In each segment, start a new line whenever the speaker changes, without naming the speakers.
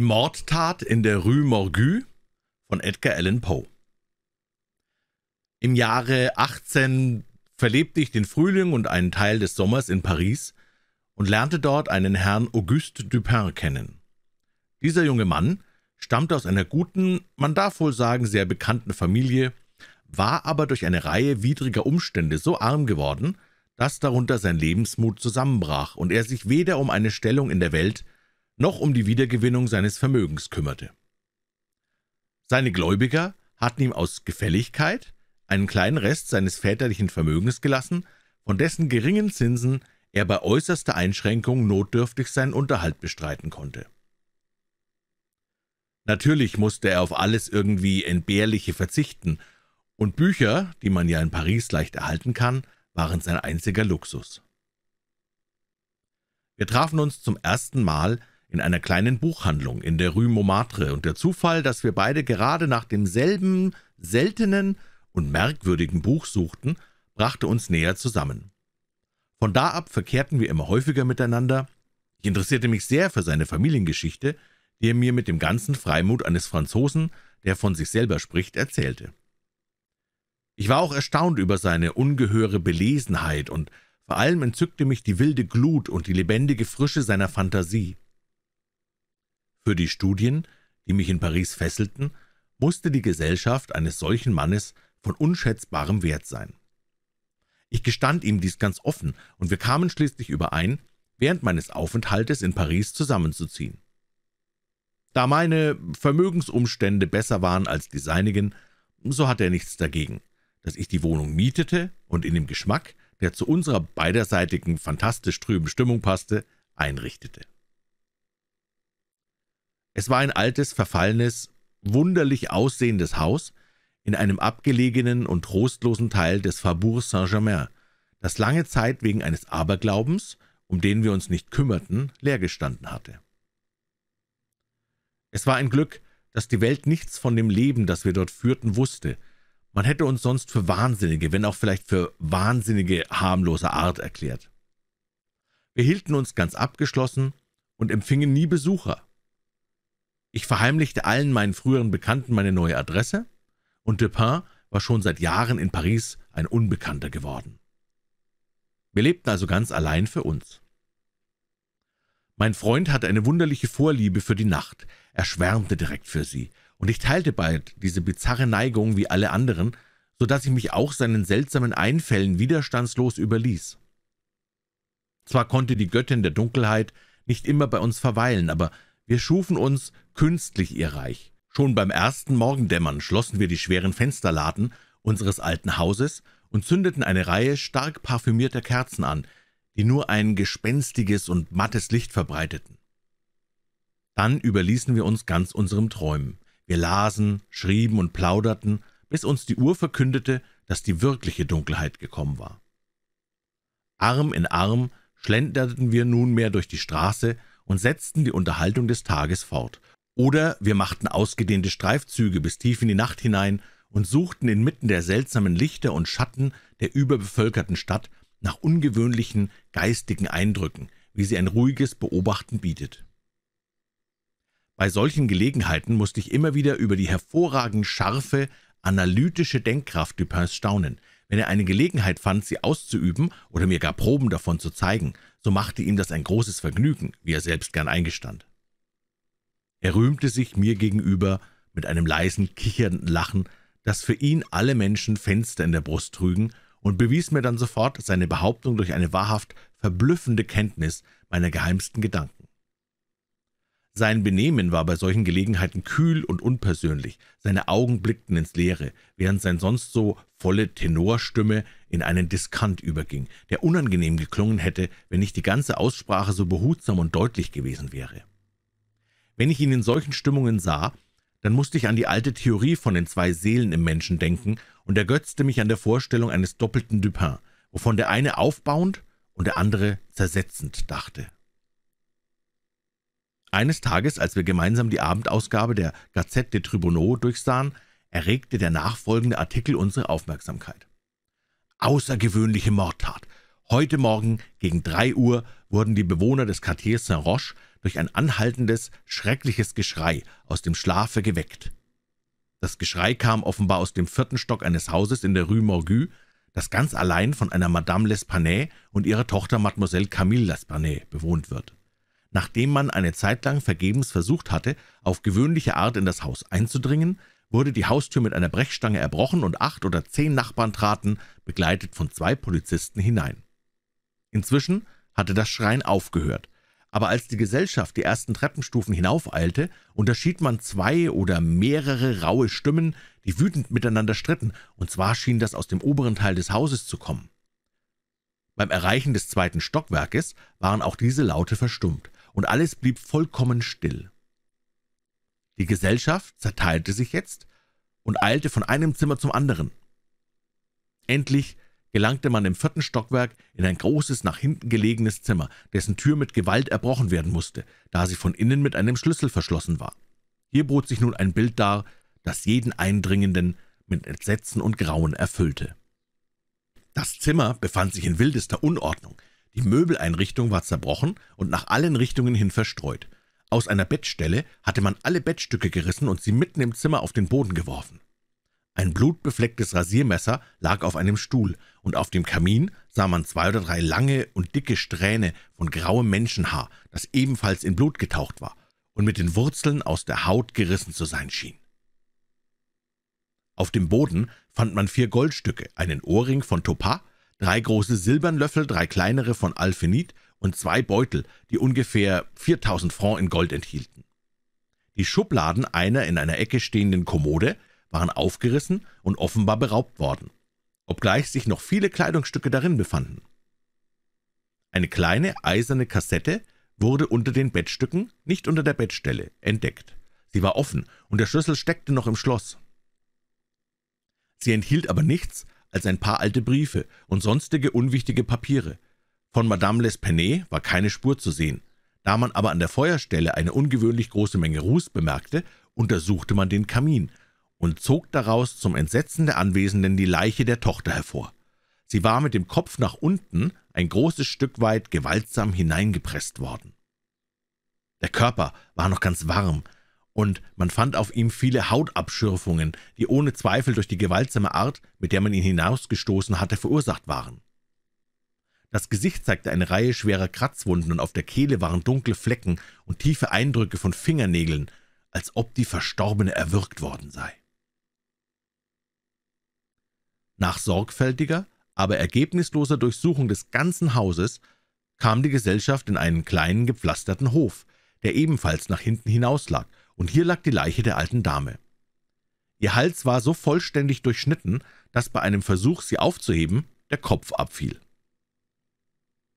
Die Mordtat in der Rue Morgue von Edgar Allan Poe. Im Jahre 18 verlebte ich den Frühling und einen Teil des Sommers in Paris und lernte dort einen Herrn Auguste Dupin kennen. Dieser junge Mann stammte aus einer guten, man darf wohl sagen sehr bekannten Familie, war aber durch eine Reihe widriger Umstände so arm geworden, dass darunter sein Lebensmut zusammenbrach und er sich weder um eine Stellung in der Welt noch um die Wiedergewinnung seines Vermögens kümmerte. Seine Gläubiger hatten ihm aus Gefälligkeit einen kleinen Rest seines väterlichen Vermögens gelassen, von dessen geringen Zinsen er bei äußerster Einschränkung notdürftig seinen Unterhalt bestreiten konnte. Natürlich musste er auf alles irgendwie Entbehrliche verzichten, und Bücher, die man ja in Paris leicht erhalten kann, waren sein einziger Luxus. Wir trafen uns zum ersten Mal in einer kleinen Buchhandlung in der Rue Montmartre und der Zufall, dass wir beide gerade nach demselben seltenen und merkwürdigen Buch suchten, brachte uns näher zusammen. Von da ab verkehrten wir immer häufiger miteinander. Ich interessierte mich sehr für seine Familiengeschichte, die er mir mit dem ganzen Freimut eines Franzosen, der von sich selber spricht, erzählte. Ich war auch erstaunt über seine ungehöre Belesenheit und vor allem entzückte mich die wilde Glut und die lebendige Frische seiner Fantasie. Für die Studien, die mich in Paris fesselten, musste die Gesellschaft eines solchen Mannes von unschätzbarem Wert sein. Ich gestand ihm dies ganz offen, und wir kamen schließlich überein, während meines Aufenthaltes in Paris zusammenzuziehen. Da meine Vermögensumstände besser waren als die seinigen, so hatte er nichts dagegen, dass ich die Wohnung mietete und in dem Geschmack, der zu unserer beiderseitigen fantastisch trüben Stimmung passte, einrichtete. Es war ein altes, verfallenes, wunderlich aussehendes Haus in einem abgelegenen und trostlosen Teil des Faubourg Saint-Germain, das lange Zeit wegen eines Aberglaubens, um den wir uns nicht kümmerten, leergestanden hatte. Es war ein Glück, dass die Welt nichts von dem Leben, das wir dort führten, wusste. Man hätte uns sonst für Wahnsinnige, wenn auch vielleicht für wahnsinnige, harmlose Art erklärt. Wir hielten uns ganz abgeschlossen und empfingen nie Besucher, ich verheimlichte allen meinen früheren Bekannten meine neue Adresse, und Dupin war schon seit Jahren in Paris ein Unbekannter geworden. Wir lebten also ganz allein für uns. Mein Freund hatte eine wunderliche Vorliebe für die Nacht, er schwärmte direkt für sie, und ich teilte bald diese bizarre Neigung wie alle anderen, so dass ich mich auch seinen seltsamen Einfällen widerstandslos überließ. Zwar konnte die Göttin der Dunkelheit nicht immer bei uns verweilen, aber wir schufen uns künstlich ihr Reich. Schon beim ersten Morgendämmern schlossen wir die schweren Fensterladen unseres alten Hauses und zündeten eine Reihe stark parfümierter Kerzen an, die nur ein gespenstiges und mattes Licht verbreiteten. Dann überließen wir uns ganz unserem Träumen. Wir lasen, schrieben und plauderten, bis uns die Uhr verkündete, dass die wirkliche Dunkelheit gekommen war. Arm in Arm schlenderten wir nunmehr durch die Straße, und setzten die Unterhaltung des Tages fort. Oder wir machten ausgedehnte Streifzüge bis tief in die Nacht hinein und suchten inmitten der seltsamen Lichter und Schatten der überbevölkerten Stadt nach ungewöhnlichen geistigen Eindrücken, wie sie ein ruhiges Beobachten bietet. Bei solchen Gelegenheiten musste ich immer wieder über die hervorragend scharfe, analytische Denkkraft Dupins staunen, wenn er eine Gelegenheit fand, sie auszuüben oder mir gar Proben davon zu zeigen, so machte ihm das ein großes Vergnügen, wie er selbst gern eingestand. Er rühmte sich mir gegenüber mit einem leisen, kichernden Lachen, dass für ihn alle Menschen Fenster in der Brust trügen, und bewies mir dann sofort seine Behauptung durch eine wahrhaft verblüffende Kenntnis meiner geheimsten Gedanken. Sein Benehmen war bei solchen Gelegenheiten kühl und unpersönlich, seine Augen blickten ins Leere, während sein sonst so volle Tenorstimme in einen Diskant überging, der unangenehm geklungen hätte, wenn nicht die ganze Aussprache so behutsam und deutlich gewesen wäre. Wenn ich ihn in solchen Stimmungen sah, dann musste ich an die alte Theorie von den zwei Seelen im Menschen denken und ergötzte mich an der Vorstellung eines doppelten Dupin, wovon der eine aufbauend und der andere zersetzend dachte. Eines Tages, als wir gemeinsam die Abendausgabe der Gazette des Tribunaux durchsahen, erregte der nachfolgende Artikel unsere Aufmerksamkeit. »Außergewöhnliche Mordtat. Heute Morgen gegen drei Uhr wurden die Bewohner des Quartiers Saint-Roch durch ein anhaltendes, schreckliches Geschrei aus dem Schlafe geweckt. Das Geschrei kam offenbar aus dem vierten Stock eines Hauses in der Rue Morgue, das ganz allein von einer Madame L'Espanaye und ihrer Tochter Mademoiselle Camille L'Espanaye bewohnt wird. Nachdem man eine Zeit lang vergebens versucht hatte, auf gewöhnliche Art in das Haus einzudringen, wurde die Haustür mit einer Brechstange erbrochen und acht oder zehn Nachbarn traten, begleitet von zwei Polizisten, hinein. Inzwischen hatte das Schreien aufgehört, aber als die Gesellschaft die ersten Treppenstufen hinaufeilte, unterschied man zwei oder mehrere raue Stimmen, die wütend miteinander stritten, und zwar schien das aus dem oberen Teil des Hauses zu kommen. Beim Erreichen des zweiten Stockwerkes waren auch diese Laute verstummt, und alles blieb vollkommen still. Die Gesellschaft zerteilte sich jetzt und eilte von einem Zimmer zum anderen. Endlich gelangte man im vierten Stockwerk in ein großes, nach hinten gelegenes Zimmer, dessen Tür mit Gewalt erbrochen werden musste, da sie von innen mit einem Schlüssel verschlossen war. Hier bot sich nun ein Bild dar, das jeden Eindringenden mit Entsetzen und Grauen erfüllte. Das Zimmer befand sich in wildester Unordnung. Die Möbeleinrichtung war zerbrochen und nach allen Richtungen hin verstreut. Aus einer Bettstelle hatte man alle Bettstücke gerissen und sie mitten im Zimmer auf den Boden geworfen. Ein blutbeflecktes Rasiermesser lag auf einem Stuhl, und auf dem Kamin sah man zwei oder drei lange und dicke Strähne von grauem Menschenhaar, das ebenfalls in Blut getaucht war und mit den Wurzeln aus der Haut gerissen zu sein schien. Auf dem Boden fand man vier Goldstücke, einen Ohrring von Topaz, drei große Silbernlöffel, drei kleinere von Alphenit und zwei Beutel, die ungefähr 4000 Francs in Gold enthielten. Die Schubladen einer in einer Ecke stehenden Kommode waren aufgerissen und offenbar beraubt worden, obgleich sich noch viele Kleidungsstücke darin befanden. Eine kleine eiserne Kassette wurde unter den Bettstücken, nicht unter der Bettstelle, entdeckt. Sie war offen und der Schlüssel steckte noch im Schloss. Sie enthielt aber nichts als ein paar alte Briefe und sonstige unwichtige Papiere. Von Madame L'Espernay war keine Spur zu sehen. Da man aber an der Feuerstelle eine ungewöhnlich große Menge Ruß bemerkte, untersuchte man den Kamin und zog daraus zum Entsetzen der Anwesenden die Leiche der Tochter hervor. Sie war mit dem Kopf nach unten ein großes Stück weit gewaltsam hineingepresst worden. Der Körper war noch ganz warm, und man fand auf ihm viele Hautabschürfungen, die ohne Zweifel durch die gewaltsame Art, mit der man ihn hinausgestoßen hatte, verursacht waren. Das Gesicht zeigte eine Reihe schwerer Kratzwunden und auf der Kehle waren dunkle Flecken und tiefe Eindrücke von Fingernägeln, als ob die Verstorbene erwürgt worden sei. Nach sorgfältiger, aber ergebnisloser Durchsuchung des ganzen Hauses kam die Gesellschaft in einen kleinen gepflasterten Hof, der ebenfalls nach hinten hinauslag und hier lag die Leiche der alten Dame. Ihr Hals war so vollständig durchschnitten, dass bei einem Versuch, sie aufzuheben, der Kopf abfiel.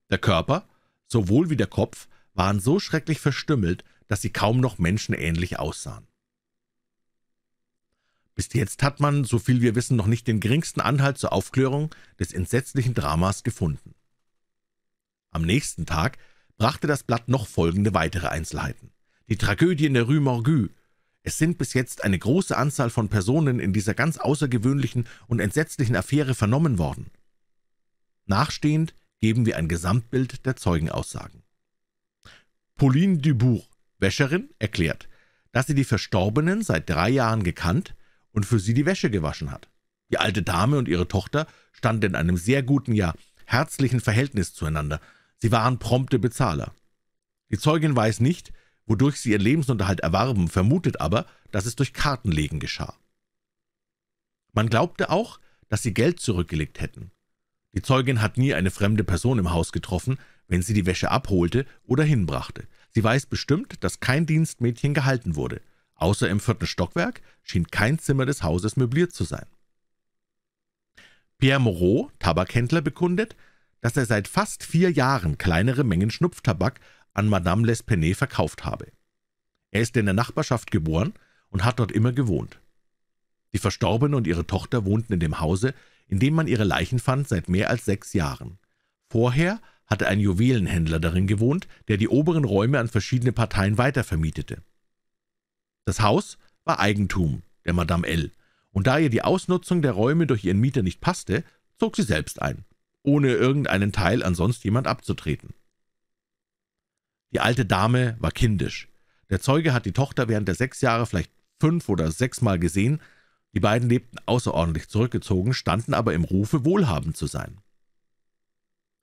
Der Körper, sowohl wie der Kopf, waren so schrecklich verstümmelt, dass sie kaum noch menschenähnlich aussahen. Bis jetzt hat man, so viel wir wissen, noch nicht den geringsten Anhalt zur Aufklärung des entsetzlichen Dramas gefunden. Am nächsten Tag brachte das Blatt noch folgende weitere Einzelheiten die Tragödien der Rue Morgue. Es sind bis jetzt eine große Anzahl von Personen in dieser ganz außergewöhnlichen und entsetzlichen Affäre vernommen worden. Nachstehend geben wir ein Gesamtbild der Zeugenaussagen. Pauline Dubourg, Wäscherin, erklärt, dass sie die Verstorbenen seit drei Jahren gekannt und für sie die Wäsche gewaschen hat. Die alte Dame und ihre Tochter standen in einem sehr guten, ja herzlichen Verhältnis zueinander. Sie waren prompte Bezahler. Die Zeugin weiß nicht, wodurch sie ihren Lebensunterhalt erwarben, vermutet aber, dass es durch Kartenlegen geschah. Man glaubte auch, dass sie Geld zurückgelegt hätten. Die Zeugin hat nie eine fremde Person im Haus getroffen, wenn sie die Wäsche abholte oder hinbrachte. Sie weiß bestimmt, dass kein Dienstmädchen gehalten wurde. Außer im vierten Stockwerk schien kein Zimmer des Hauses möbliert zu sein. Pierre Moreau, Tabakhändler, bekundet, dass er seit fast vier Jahren kleinere Mengen Schnupftabak an Madame L'Espernay verkauft habe. Er ist in der Nachbarschaft geboren und hat dort immer gewohnt. Die Verstorbene und ihre Tochter wohnten in dem Hause, in dem man ihre Leichen fand, seit mehr als sechs Jahren. Vorher hatte ein Juwelenhändler darin gewohnt, der die oberen Räume an verschiedene Parteien weitervermietete. Das Haus war Eigentum der Madame L., und da ihr die Ausnutzung der Räume durch ihren Mieter nicht passte, zog sie selbst ein, ohne irgendeinen Teil an sonst jemand abzutreten. Die alte Dame war kindisch. Der Zeuge hat die Tochter während der sechs Jahre vielleicht fünf oder sechsmal gesehen. Die beiden lebten außerordentlich zurückgezogen, standen aber im Rufe, wohlhabend zu sein.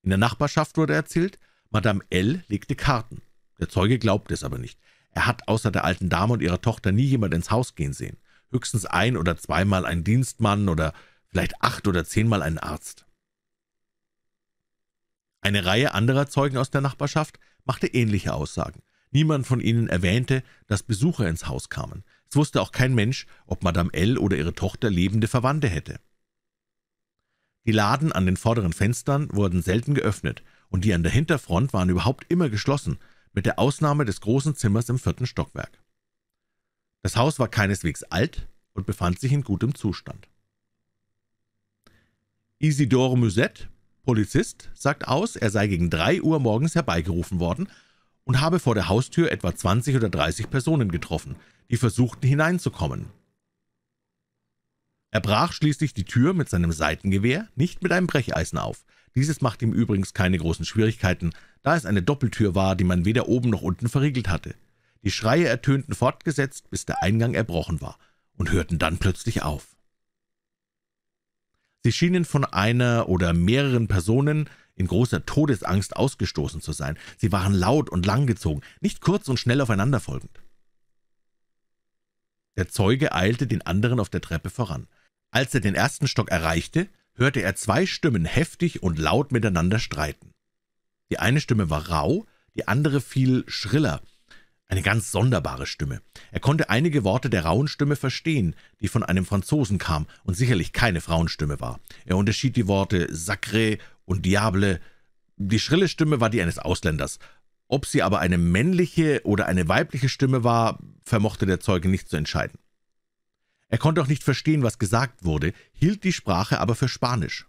In der Nachbarschaft wurde erzählt, Madame L. legte Karten. Der Zeuge glaubte es aber nicht. Er hat außer der alten Dame und ihrer Tochter nie jemand ins Haus gehen sehen. Höchstens ein- oder zweimal ein Dienstmann oder vielleicht acht- oder zehnmal einen Arzt. Eine Reihe anderer Zeugen aus der Nachbarschaft machte ähnliche Aussagen. Niemand von ihnen erwähnte, dass Besucher ins Haus kamen. Es wusste auch kein Mensch, ob Madame L. oder ihre Tochter lebende Verwandte hätte. Die Laden an den vorderen Fenstern wurden selten geöffnet, und die an der Hinterfront waren überhaupt immer geschlossen, mit der Ausnahme des großen Zimmers im vierten Stockwerk. Das Haus war keineswegs alt und befand sich in gutem Zustand. Isidore Musette Polizist sagt aus, er sei gegen 3 Uhr morgens herbeigerufen worden und habe vor der Haustür etwa 20 oder 30 Personen getroffen, die versuchten hineinzukommen. Er brach schließlich die Tür mit seinem Seitengewehr, nicht mit einem Brecheisen auf. Dieses machte ihm übrigens keine großen Schwierigkeiten, da es eine Doppeltür war, die man weder oben noch unten verriegelt hatte. Die Schreie ertönten fortgesetzt, bis der Eingang erbrochen war, und hörten dann plötzlich auf. Sie schienen von einer oder mehreren Personen in großer Todesangst ausgestoßen zu sein. Sie waren laut und langgezogen, nicht kurz und schnell aufeinander folgend. Der Zeuge eilte den anderen auf der Treppe voran. Als er den ersten Stock erreichte, hörte er zwei Stimmen heftig und laut miteinander streiten. Die eine Stimme war rau, die andere fiel schriller, eine ganz sonderbare Stimme. Er konnte einige Worte der rauen Stimme verstehen, die von einem Franzosen kam und sicherlich keine Frauenstimme war. Er unterschied die Worte Sacré und Diable. Die schrille Stimme war die eines Ausländers. Ob sie aber eine männliche oder eine weibliche Stimme war, vermochte der Zeuge nicht zu entscheiden. Er konnte auch nicht verstehen, was gesagt wurde, hielt die Sprache aber für Spanisch.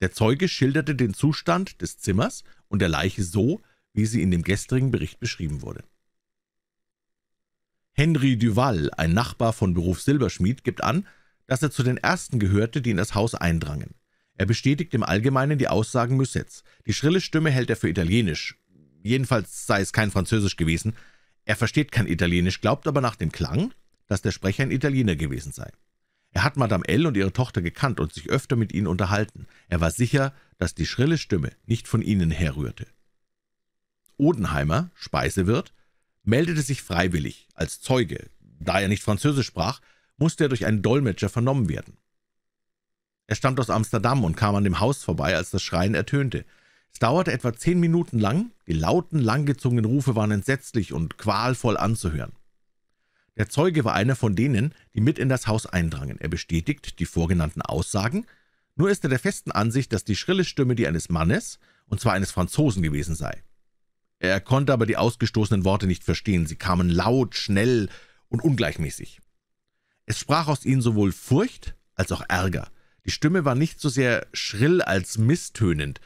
Der Zeuge schilderte den Zustand des Zimmers und der Leiche so, wie sie in dem gestrigen Bericht beschrieben wurde. Henry Duval, ein Nachbar von Beruf Silberschmied, gibt an, dass er zu den Ersten gehörte, die in das Haus eindrangen. Er bestätigt im Allgemeinen die Aussagen Müssets. Die schrille Stimme hält er für italienisch. Jedenfalls sei es kein Französisch gewesen. Er versteht kein Italienisch, glaubt aber nach dem Klang, dass der Sprecher ein Italiener gewesen sei. Er hat Madame L. und ihre Tochter gekannt und sich öfter mit ihnen unterhalten. Er war sicher, dass die schrille Stimme nicht von ihnen herrührte. Odenheimer, Speisewirt, meldete sich freiwillig als Zeuge. Da er nicht Französisch sprach, musste er durch einen Dolmetscher vernommen werden. Er stammt aus Amsterdam und kam an dem Haus vorbei, als das Schreien ertönte. Es dauerte etwa zehn Minuten lang, die lauten, langgezogenen Rufe waren entsetzlich und qualvoll anzuhören. Der Zeuge war einer von denen, die mit in das Haus eindrangen. Er bestätigt die vorgenannten Aussagen, nur ist er der festen Ansicht, dass die schrille Stimme die eines Mannes, und zwar eines Franzosen gewesen sei. Er konnte aber die ausgestoßenen Worte nicht verstehen. Sie kamen laut, schnell und ungleichmäßig. Es sprach aus ihnen sowohl Furcht als auch Ärger. Die Stimme war nicht so sehr schrill als misstönend.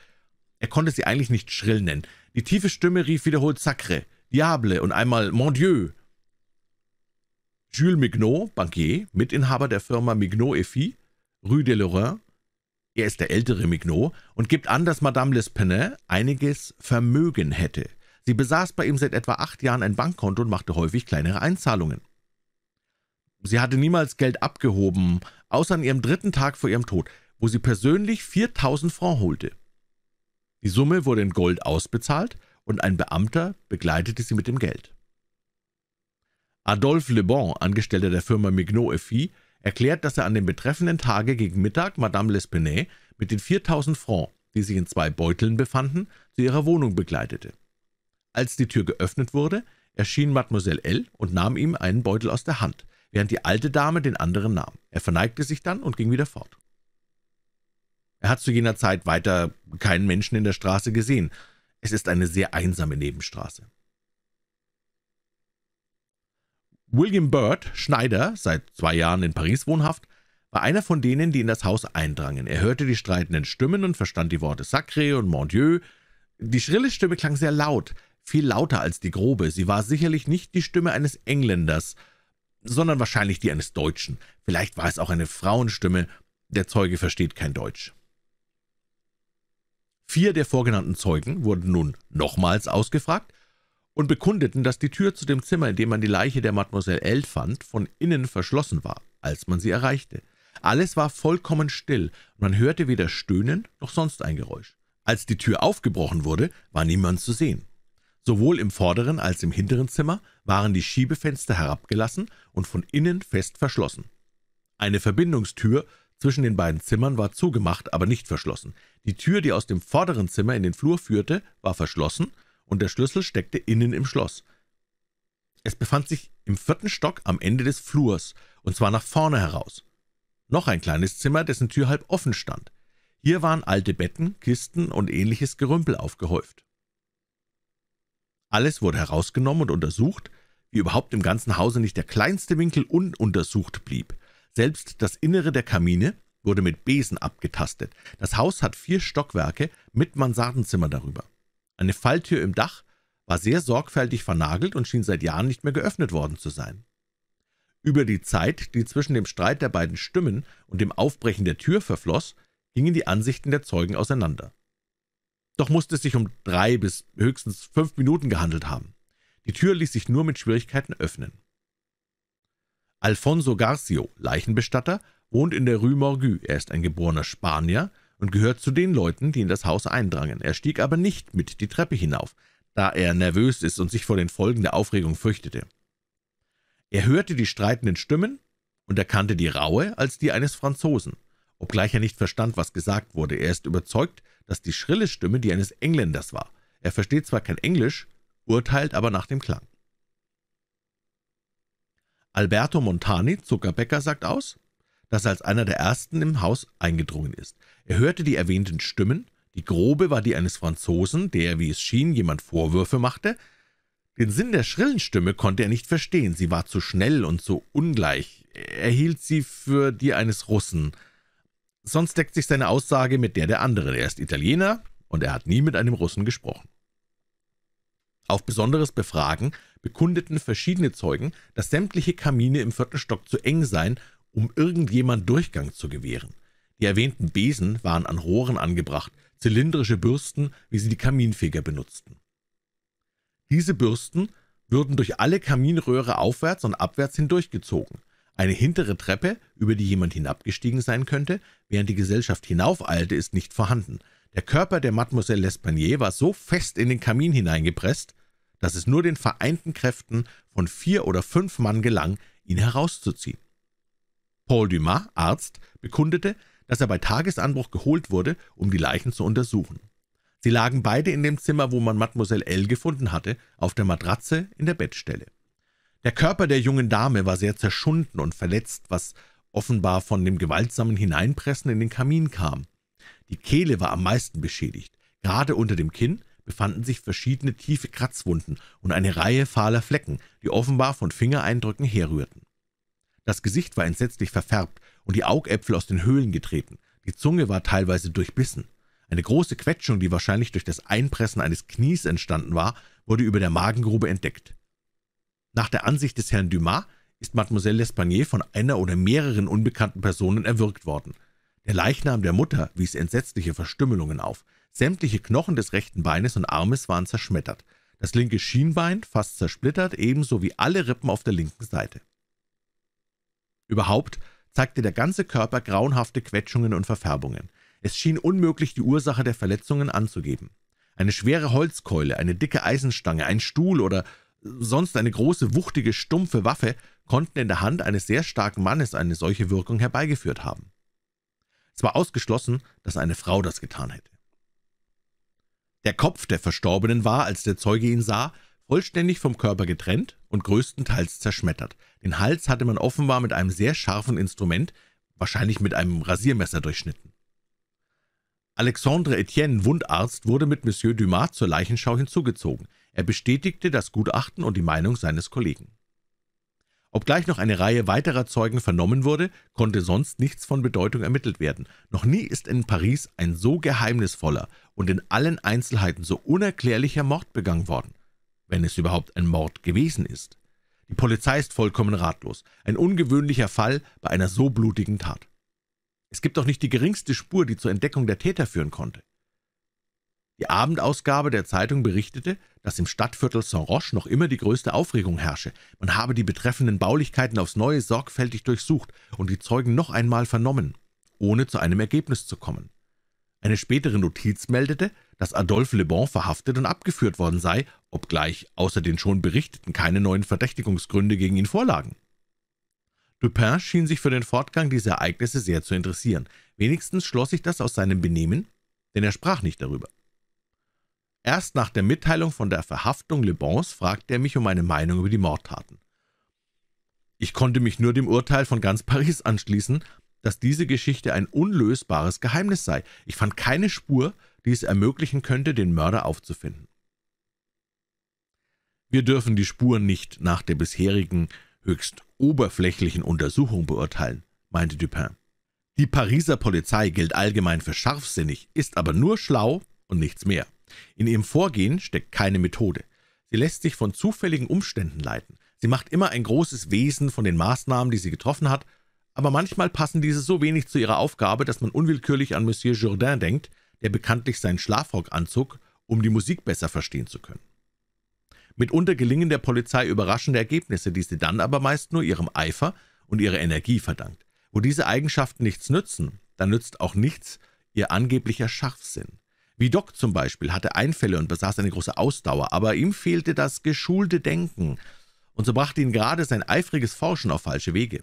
Er konnte sie eigentlich nicht schrill nennen. Die tiefe Stimme rief wiederholt Sacre, Diable und einmal Mon Dieu. Jules Mignot, Bankier, Mitinhaber der Firma Mignot et Fille, Rue de Lorrain, er ist der ältere Mignot und gibt an, dass Madame L'Espinay einiges Vermögen hätte. Sie besaß bei ihm seit etwa acht Jahren ein Bankkonto und machte häufig kleinere Einzahlungen. Sie hatte niemals Geld abgehoben, außer an ihrem dritten Tag vor ihrem Tod, wo sie persönlich 4000 Francs holte. Die Summe wurde in Gold ausbezahlt und ein Beamter begleitete sie mit dem Geld. Adolphe Le Bon, Angestellter der Firma Mignot Effie, erklärt, dass er an dem betreffenden Tage gegen Mittag Madame Lespinet mit den 4000 Francs, die sich in zwei Beuteln befanden, zu ihrer Wohnung begleitete. Als die Tür geöffnet wurde, erschien Mademoiselle L. und nahm ihm einen Beutel aus der Hand, während die alte Dame den anderen nahm. Er verneigte sich dann und ging wieder fort. Er hat zu jener Zeit weiter keinen Menschen in der Straße gesehen. Es ist eine sehr einsame Nebenstraße. William Bird, Schneider, seit zwei Jahren in Paris wohnhaft, war einer von denen, die in das Haus eindrangen. Er hörte die streitenden Stimmen und verstand die Worte Sacré und Mon Dieu. Die schrille Stimme klang sehr laut, viel lauter als die grobe. Sie war sicherlich nicht die Stimme eines Engländers, sondern wahrscheinlich die eines Deutschen. Vielleicht war es auch eine Frauenstimme. Der Zeuge versteht kein Deutsch. Vier der vorgenannten Zeugen wurden nun nochmals ausgefragt und bekundeten, dass die Tür zu dem Zimmer, in dem man die Leiche der Mademoiselle L. fand, von innen verschlossen war, als man sie erreichte. Alles war vollkommen still, und man hörte weder Stöhnen noch sonst ein Geräusch. Als die Tür aufgebrochen wurde, war niemand zu sehen. Sowohl im vorderen als im hinteren Zimmer waren die Schiebefenster herabgelassen und von innen fest verschlossen. Eine Verbindungstür zwischen den beiden Zimmern war zugemacht, aber nicht verschlossen. Die Tür, die aus dem vorderen Zimmer in den Flur führte, war verschlossen und der Schlüssel steckte innen im Schloss. Es befand sich im vierten Stock am Ende des Flurs, und zwar nach vorne heraus. Noch ein kleines Zimmer, dessen Tür halb offen stand. Hier waren alte Betten, Kisten und ähnliches Gerümpel aufgehäuft. Alles wurde herausgenommen und untersucht, wie überhaupt im ganzen Hause nicht der kleinste Winkel ununtersucht blieb. Selbst das Innere der Kamine wurde mit Besen abgetastet. Das Haus hat vier Stockwerke mit Mansardenzimmer darüber. Eine Falltür im Dach war sehr sorgfältig vernagelt und schien seit Jahren nicht mehr geöffnet worden zu sein. Über die Zeit, die zwischen dem Streit der beiden Stimmen und dem Aufbrechen der Tür verfloss, gingen die Ansichten der Zeugen auseinander. Doch musste es sich um drei bis höchstens fünf Minuten gehandelt haben. Die Tür ließ sich nur mit Schwierigkeiten öffnen. Alfonso Garcio, Leichenbestatter, wohnt in der Rue Morgue. Er ist ein geborener Spanier und gehört zu den Leuten, die in das Haus eindrangen. Er stieg aber nicht mit die Treppe hinauf, da er nervös ist und sich vor den Folgen der Aufregung fürchtete. Er hörte die streitenden Stimmen und erkannte die raue als die eines Franzosen. Obgleich er nicht verstand, was gesagt wurde, er ist überzeugt, dass die schrille Stimme die eines Engländers war. Er versteht zwar kein Englisch, urteilt aber nach dem Klang. Alberto Montani, Zuckerbäcker, sagt aus, dass er als einer der Ersten im Haus eingedrungen ist. Er hörte die erwähnten Stimmen, die grobe war die eines Franzosen, der, wie es schien, jemand Vorwürfe machte. Den Sinn der schrillen Stimme konnte er nicht verstehen, sie war zu schnell und zu ungleich, er hielt sie für die eines Russen, Sonst deckt sich seine Aussage mit der der anderen. Er ist Italiener und er hat nie mit einem Russen gesprochen. Auf besonderes Befragen bekundeten verschiedene Zeugen, dass sämtliche Kamine im vierten Stock zu eng seien, um irgendjemand Durchgang zu gewähren. Die erwähnten Besen waren an Rohren angebracht, zylindrische Bürsten, wie sie die Kaminfeger benutzten. Diese Bürsten würden durch alle Kaminröhre aufwärts und abwärts hindurchgezogen. Eine hintere Treppe, über die jemand hinabgestiegen sein könnte, während die Gesellschaft hinaufeilte, ist nicht vorhanden. Der Körper der Mademoiselle L'Espanier war so fest in den Kamin hineingepresst, dass es nur den vereinten Kräften von vier oder fünf Mann gelang, ihn herauszuziehen. Paul Dumas, Arzt, bekundete, dass er bei Tagesanbruch geholt wurde, um die Leichen zu untersuchen. Sie lagen beide in dem Zimmer, wo man Mademoiselle L gefunden hatte, auf der Matratze in der Bettstelle. Der Körper der jungen Dame war sehr zerschunden und verletzt, was offenbar von dem gewaltsamen Hineinpressen in den Kamin kam. Die Kehle war am meisten beschädigt. Gerade unter dem Kinn befanden sich verschiedene tiefe Kratzwunden und eine Reihe fahler Flecken, die offenbar von Fingereindrücken herrührten. Das Gesicht war entsetzlich verfärbt und die Augäpfel aus den Höhlen getreten. Die Zunge war teilweise durchbissen. Eine große Quetschung, die wahrscheinlich durch das Einpressen eines Knies entstanden war, wurde über der Magengrube entdeckt. Nach der Ansicht des Herrn Dumas ist Mademoiselle L'Espanaye von einer oder mehreren unbekannten Personen erwürgt worden. Der Leichnam der Mutter wies entsetzliche Verstümmelungen auf. Sämtliche Knochen des rechten Beines und Armes waren zerschmettert, das linke Schienbein fast zersplittert, ebenso wie alle Rippen auf der linken Seite. Überhaupt zeigte der ganze Körper grauenhafte Quetschungen und Verfärbungen. Es schien unmöglich, die Ursache der Verletzungen anzugeben. Eine schwere Holzkeule, eine dicke Eisenstange, ein Stuhl oder sonst eine große, wuchtige, stumpfe Waffe konnten in der Hand eines sehr starken Mannes eine solche Wirkung herbeigeführt haben. Es war ausgeschlossen, dass eine Frau das getan hätte. Der Kopf der Verstorbenen war, als der Zeuge ihn sah, vollständig vom Körper getrennt und größtenteils zerschmettert. Den Hals hatte man offenbar mit einem sehr scharfen Instrument, wahrscheinlich mit einem Rasiermesser durchschnitten. Alexandre Etienne, Wundarzt, wurde mit Monsieur Dumas zur Leichenschau hinzugezogen. Er bestätigte das Gutachten und die Meinung seines Kollegen. Obgleich noch eine Reihe weiterer Zeugen vernommen wurde, konnte sonst nichts von Bedeutung ermittelt werden. Noch nie ist in Paris ein so geheimnisvoller und in allen Einzelheiten so unerklärlicher Mord begangen worden, wenn es überhaupt ein Mord gewesen ist. Die Polizei ist vollkommen ratlos. Ein ungewöhnlicher Fall bei einer so blutigen Tat. Es gibt auch nicht die geringste Spur, die zur Entdeckung der Täter führen konnte. Die Abendausgabe der Zeitung berichtete, dass im Stadtviertel Saint-Roch noch immer die größte Aufregung herrsche. Man habe die betreffenden Baulichkeiten aufs Neue sorgfältig durchsucht und die Zeugen noch einmal vernommen, ohne zu einem Ergebnis zu kommen. Eine spätere Notiz meldete, dass Adolphe Le Bon verhaftet und abgeführt worden sei, obgleich außer den schon berichteten keine neuen Verdächtigungsgründe gegen ihn vorlagen. Dupin schien sich für den Fortgang dieser Ereignisse sehr zu interessieren. Wenigstens schloss ich das aus seinem Benehmen, denn er sprach nicht darüber. Erst nach der Mitteilung von der Verhaftung Le Bons fragte er mich um meine Meinung über die Mordtaten. Ich konnte mich nur dem Urteil von ganz Paris anschließen, dass diese Geschichte ein unlösbares Geheimnis sei. Ich fand keine Spur, die es ermöglichen könnte, den Mörder aufzufinden. Wir dürfen die Spur nicht nach der bisherigen, höchst oberflächlichen Untersuchung beurteilen, meinte Dupin. Die Pariser Polizei gilt allgemein für scharfsinnig, ist aber nur schlau und nichts mehr. In ihrem Vorgehen steckt keine Methode. Sie lässt sich von zufälligen Umständen leiten. Sie macht immer ein großes Wesen von den Maßnahmen, die sie getroffen hat, aber manchmal passen diese so wenig zu ihrer Aufgabe, dass man unwillkürlich an Monsieur Jourdain denkt, der bekanntlich seinen Schlafrock anzog, um die Musik besser verstehen zu können. Mitunter gelingen der Polizei überraschende Ergebnisse, die sie dann aber meist nur ihrem Eifer und ihrer Energie verdankt. Wo diese Eigenschaften nichts nützen, dann nützt auch nichts ihr angeblicher Scharfsinn. Wie Doc zum Beispiel hatte Einfälle und besaß eine große Ausdauer, aber ihm fehlte das geschulte Denken, und so brachte ihn gerade sein eifriges Forschen auf falsche Wege.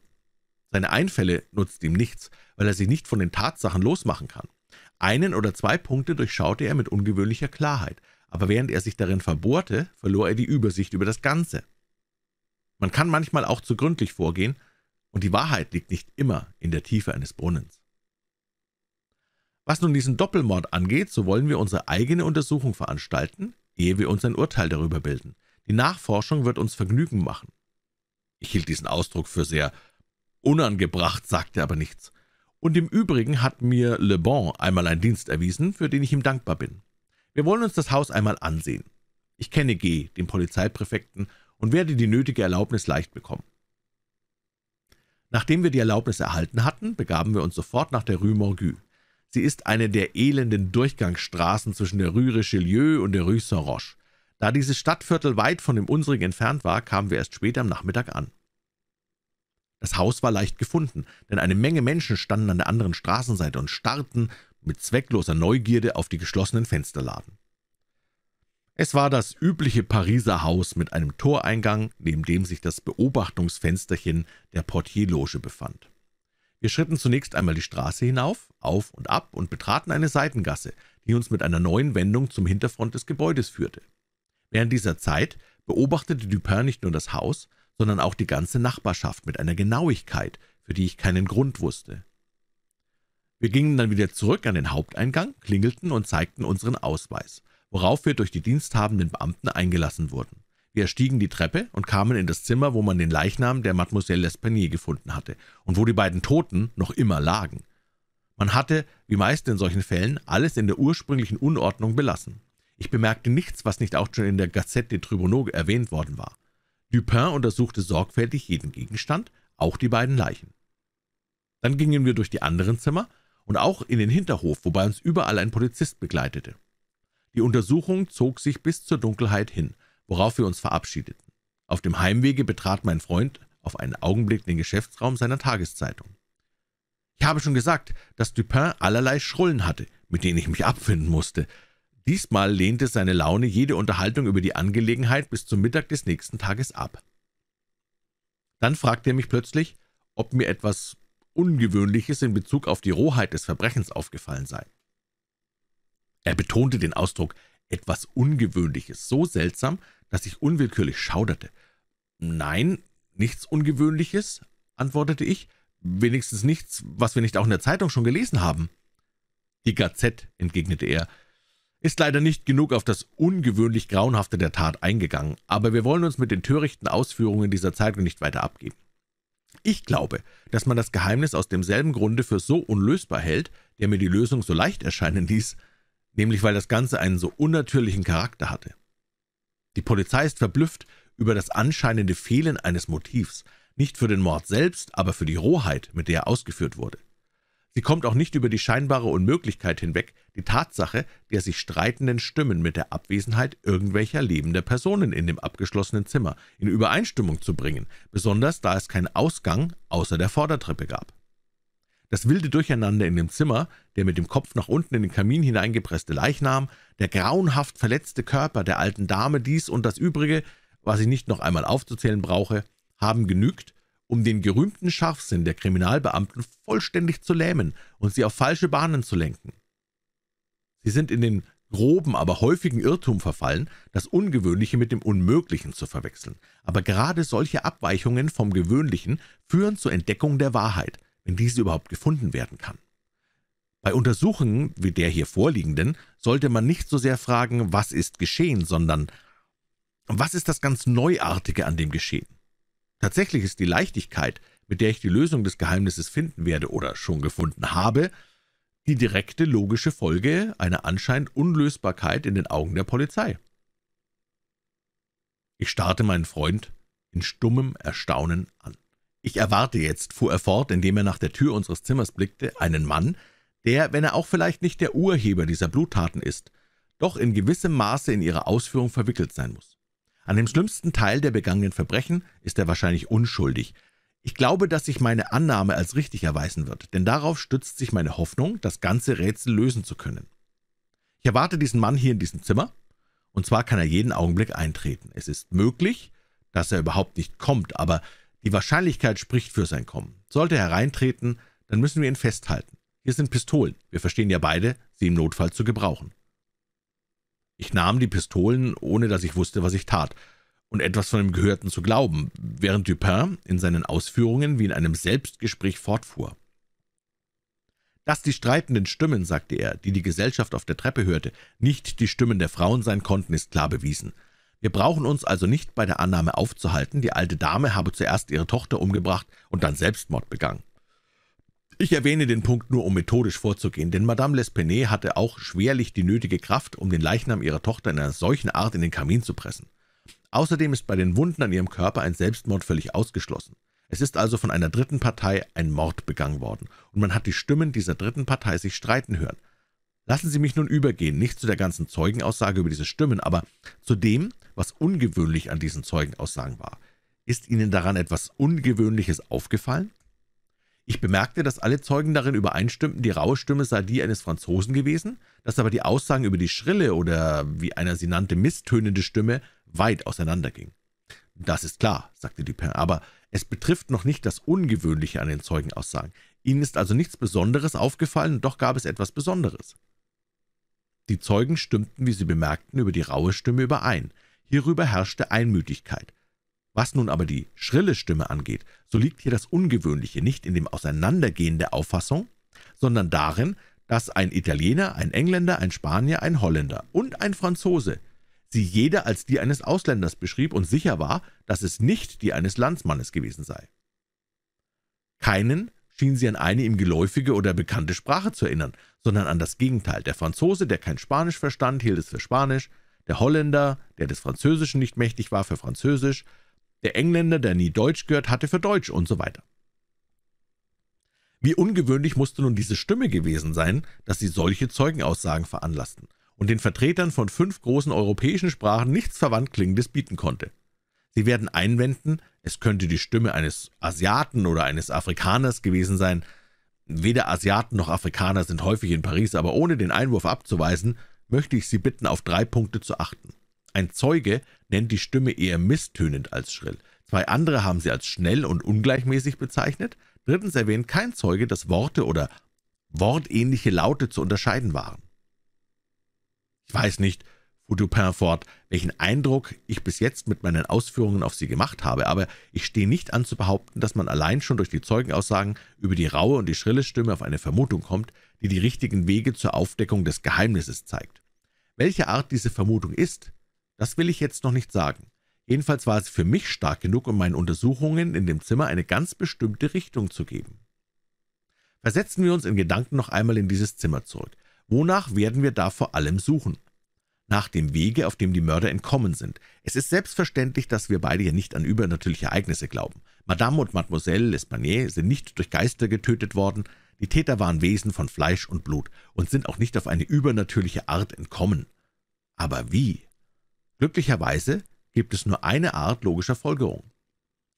Seine Einfälle nutzten ihm nichts, weil er sich nicht von den Tatsachen losmachen kann. Einen oder zwei Punkte durchschaute er mit ungewöhnlicher Klarheit, aber während er sich darin verbohrte, verlor er die Übersicht über das Ganze. Man kann manchmal auch zu gründlich vorgehen, und die Wahrheit liegt nicht immer in der Tiefe eines Brunnens. Was nun diesen Doppelmord angeht, so wollen wir unsere eigene Untersuchung veranstalten, ehe wir uns ein Urteil darüber bilden. Die Nachforschung wird uns Vergnügen machen. Ich hielt diesen Ausdruck für sehr unangebracht, sagte aber nichts. Und im Übrigen hat mir Le Bon einmal einen Dienst erwiesen, für den ich ihm dankbar bin. Wir wollen uns das Haus einmal ansehen. Ich kenne G., den Polizeipräfekten, und werde die nötige Erlaubnis leicht bekommen. Nachdem wir die Erlaubnis erhalten hatten, begaben wir uns sofort nach der Rue Morgue. Sie ist eine der elenden Durchgangsstraßen zwischen der Rue Richelieu und der Rue Saint-Roch. Da dieses Stadtviertel weit von dem unsrigen entfernt war, kamen wir erst später am Nachmittag an. Das Haus war leicht gefunden, denn eine Menge Menschen standen an der anderen Straßenseite und starrten mit zweckloser Neugierde auf die geschlossenen Fensterladen. Es war das übliche Pariser Haus mit einem Toreingang, neben dem sich das Beobachtungsfensterchen der Portierloge befand. Wir schritten zunächst einmal die Straße hinauf, auf und ab und betraten eine Seitengasse, die uns mit einer neuen Wendung zum Hinterfront des Gebäudes führte. Während dieser Zeit beobachtete Dupin nicht nur das Haus, sondern auch die ganze Nachbarschaft mit einer Genauigkeit, für die ich keinen Grund wusste. Wir gingen dann wieder zurück an den Haupteingang, klingelten und zeigten unseren Ausweis, worauf wir durch die diensthabenden Beamten eingelassen wurden. Wir stiegen die Treppe und kamen in das Zimmer, wo man den Leichnam der Mademoiselle L'Espanier gefunden hatte und wo die beiden Toten noch immer lagen. Man hatte, wie meist in solchen Fällen, alles in der ursprünglichen Unordnung belassen. Ich bemerkte nichts, was nicht auch schon in der Gazette des Tribunaux erwähnt worden war. Dupin untersuchte sorgfältig jeden Gegenstand, auch die beiden Leichen. Dann gingen wir durch die anderen Zimmer und auch in den Hinterhof, wobei uns überall ein Polizist begleitete. Die Untersuchung zog sich bis zur Dunkelheit hin, worauf wir uns verabschiedeten. Auf dem Heimwege betrat mein Freund auf einen Augenblick den Geschäftsraum seiner Tageszeitung. Ich habe schon gesagt, dass Dupin allerlei Schrullen hatte, mit denen ich mich abfinden musste. Diesmal lehnte seine Laune jede Unterhaltung über die Angelegenheit bis zum Mittag des nächsten Tages ab. Dann fragte er mich plötzlich, ob mir etwas Ungewöhnliches in Bezug auf die Rohheit des Verbrechens aufgefallen sei. Er betonte den Ausdruck »etwas Ungewöhnliches« so seltsam, dass ich unwillkürlich schauderte. »Nein, nichts Ungewöhnliches«, antwortete ich, »wenigstens nichts, was wir nicht auch in der Zeitung schon gelesen haben.« »Die Gazette«, entgegnete er, »ist leider nicht genug auf das ungewöhnlich Grauenhafte der Tat eingegangen, aber wir wollen uns mit den törichten Ausführungen dieser Zeitung nicht weiter abgeben. Ich glaube, dass man das Geheimnis aus demselben Grunde für so unlösbar hält, der mir die Lösung so leicht erscheinen ließ, nämlich weil das Ganze einen so unnatürlichen Charakter hatte. Die Polizei ist verblüfft über das anscheinende Fehlen eines Motivs, nicht für den Mord selbst, aber für die Rohheit, mit der er ausgeführt wurde. Sie kommt auch nicht über die scheinbare Unmöglichkeit hinweg, die Tatsache der sich streitenden Stimmen mit der Abwesenheit irgendwelcher lebender Personen in dem abgeschlossenen Zimmer in Übereinstimmung zu bringen, besonders da es keinen Ausgang außer der Vordertreppe gab das wilde Durcheinander in dem Zimmer, der mit dem Kopf nach unten in den Kamin hineingepresste Leichnam, der grauenhaft verletzte Körper der alten Dame, dies und das Übrige, was ich nicht noch einmal aufzuzählen brauche, haben genügt, um den gerühmten Scharfsinn der Kriminalbeamten vollständig zu lähmen und sie auf falsche Bahnen zu lenken. Sie sind in den groben, aber häufigen Irrtum verfallen, das Ungewöhnliche mit dem Unmöglichen zu verwechseln. Aber gerade solche Abweichungen vom Gewöhnlichen führen zur Entdeckung der Wahrheit – wenn diese überhaupt gefunden werden kann. Bei Untersuchungen wie der hier vorliegenden sollte man nicht so sehr fragen, was ist geschehen, sondern was ist das ganz Neuartige an dem Geschehen? Tatsächlich ist die Leichtigkeit, mit der ich die Lösung des Geheimnisses finden werde oder schon gefunden habe, die direkte logische Folge einer anscheinend Unlösbarkeit in den Augen der Polizei. Ich starrte meinen Freund in stummem Erstaunen an. »Ich erwarte jetzt«, fuhr er fort, indem er nach der Tür unseres Zimmers blickte, »einen Mann, der, wenn er auch vielleicht nicht der Urheber dieser Bluttaten ist, doch in gewissem Maße in ihre Ausführung verwickelt sein muss. An dem schlimmsten Teil der begangenen Verbrechen ist er wahrscheinlich unschuldig. Ich glaube, dass sich meine Annahme als richtig erweisen wird, denn darauf stützt sich meine Hoffnung, das ganze Rätsel lösen zu können. Ich erwarte diesen Mann hier in diesem Zimmer, und zwar kann er jeden Augenblick eintreten. Es ist möglich, dass er überhaupt nicht kommt, aber die Wahrscheinlichkeit spricht für sein Kommen. Sollte er hereintreten, dann müssen wir ihn festhalten. Hier sind Pistolen. Wir verstehen ja beide, sie im Notfall zu gebrauchen. Ich nahm die Pistolen, ohne dass ich wusste, was ich tat, und etwas von dem Gehörten zu glauben, während Dupin in seinen Ausführungen wie in einem Selbstgespräch fortfuhr. Dass die streitenden Stimmen, sagte er, die die Gesellschaft auf der Treppe hörte, nicht die Stimmen der Frauen sein konnten, ist klar bewiesen – wir brauchen uns also nicht bei der Annahme aufzuhalten, die alte Dame habe zuerst ihre Tochter umgebracht und dann Selbstmord begangen. Ich erwähne den Punkt nur, um methodisch vorzugehen, denn Madame L'Espinay hatte auch schwerlich die nötige Kraft, um den Leichnam ihrer Tochter in einer solchen Art in den Kamin zu pressen. Außerdem ist bei den Wunden an ihrem Körper ein Selbstmord völlig ausgeschlossen. Es ist also von einer dritten Partei ein Mord begangen worden, und man hat die Stimmen dieser dritten Partei sich streiten hören. Lassen Sie mich nun übergehen, nicht zu der ganzen Zeugenaussage über diese Stimmen, aber zu dem, was ungewöhnlich an diesen Zeugenaussagen war. Ist Ihnen daran etwas Ungewöhnliches aufgefallen? Ich bemerkte, dass alle Zeugen darin übereinstimmten, die raue Stimme sei die eines Franzosen gewesen, dass aber die Aussagen über die schrille oder, wie einer sie nannte, misstönende Stimme weit auseinandergingen. »Das ist klar«, sagte Dupin, »aber es betrifft noch nicht das Ungewöhnliche an den Zeugenaussagen. Ihnen ist also nichts Besonderes aufgefallen, und doch gab es etwas Besonderes.« Die Zeugen stimmten, wie sie bemerkten, über die raue Stimme überein. Hierüber herrschte Einmütigkeit. Was nun aber die schrille Stimme angeht, so liegt hier das Ungewöhnliche nicht in dem Auseinandergehen der Auffassung, sondern darin, dass ein Italiener, ein Engländer, ein Spanier, ein Holländer und ein Franzose sie jeder als die eines Ausländers beschrieb und sicher war, dass es nicht die eines Landsmannes gewesen sei. Keinen schien sie an eine ihm geläufige oder bekannte Sprache zu erinnern, sondern an das Gegenteil. Der Franzose, der kein Spanisch verstand, hielt es für Spanisch, der Holländer der des Französischen nicht mächtig war, für Französisch, der Engländer, der nie Deutsch gehört hatte, für Deutsch und so weiter. Wie ungewöhnlich musste nun diese Stimme gewesen sein, dass sie solche Zeugenaussagen veranlassten und den Vertretern von fünf großen europäischen Sprachen nichts verwandt Klingendes bieten konnte. Sie werden einwenden, es könnte die Stimme eines Asiaten oder eines Afrikaners gewesen sein. Weder Asiaten noch Afrikaner sind häufig in Paris, aber ohne den Einwurf abzuweisen, möchte ich Sie bitten, auf drei Punkte zu achten. Ein Zeuge nennt die Stimme eher misstönend als schrill. Zwei andere haben sie als schnell und ungleichmäßig bezeichnet. Drittens erwähnt kein Zeuge, dass Worte oder wortähnliche Laute zu unterscheiden waren. Ich weiß nicht, fuhr Dupin fort, welchen Eindruck ich bis jetzt mit meinen Ausführungen auf sie gemacht habe, aber ich stehe nicht an zu behaupten, dass man allein schon durch die Zeugenaussagen über die raue und die schrille Stimme auf eine Vermutung kommt, die die richtigen Wege zur Aufdeckung des Geheimnisses zeigt. Welche Art diese Vermutung ist, das will ich jetzt noch nicht sagen. Jedenfalls war es für mich stark genug, um meinen Untersuchungen in dem Zimmer eine ganz bestimmte Richtung zu geben. Versetzen wir uns in Gedanken noch einmal in dieses Zimmer zurück. Wonach werden wir da vor allem suchen? Nach dem Wege, auf dem die Mörder entkommen sind. Es ist selbstverständlich, dass wir beide ja nicht an übernatürliche Ereignisse glauben. Madame und Mademoiselle L'Espanier sind nicht durch Geister getötet worden, die Täter waren Wesen von Fleisch und Blut und sind auch nicht auf eine übernatürliche Art entkommen. Aber wie? Glücklicherweise gibt es nur eine Art logischer Folgerung.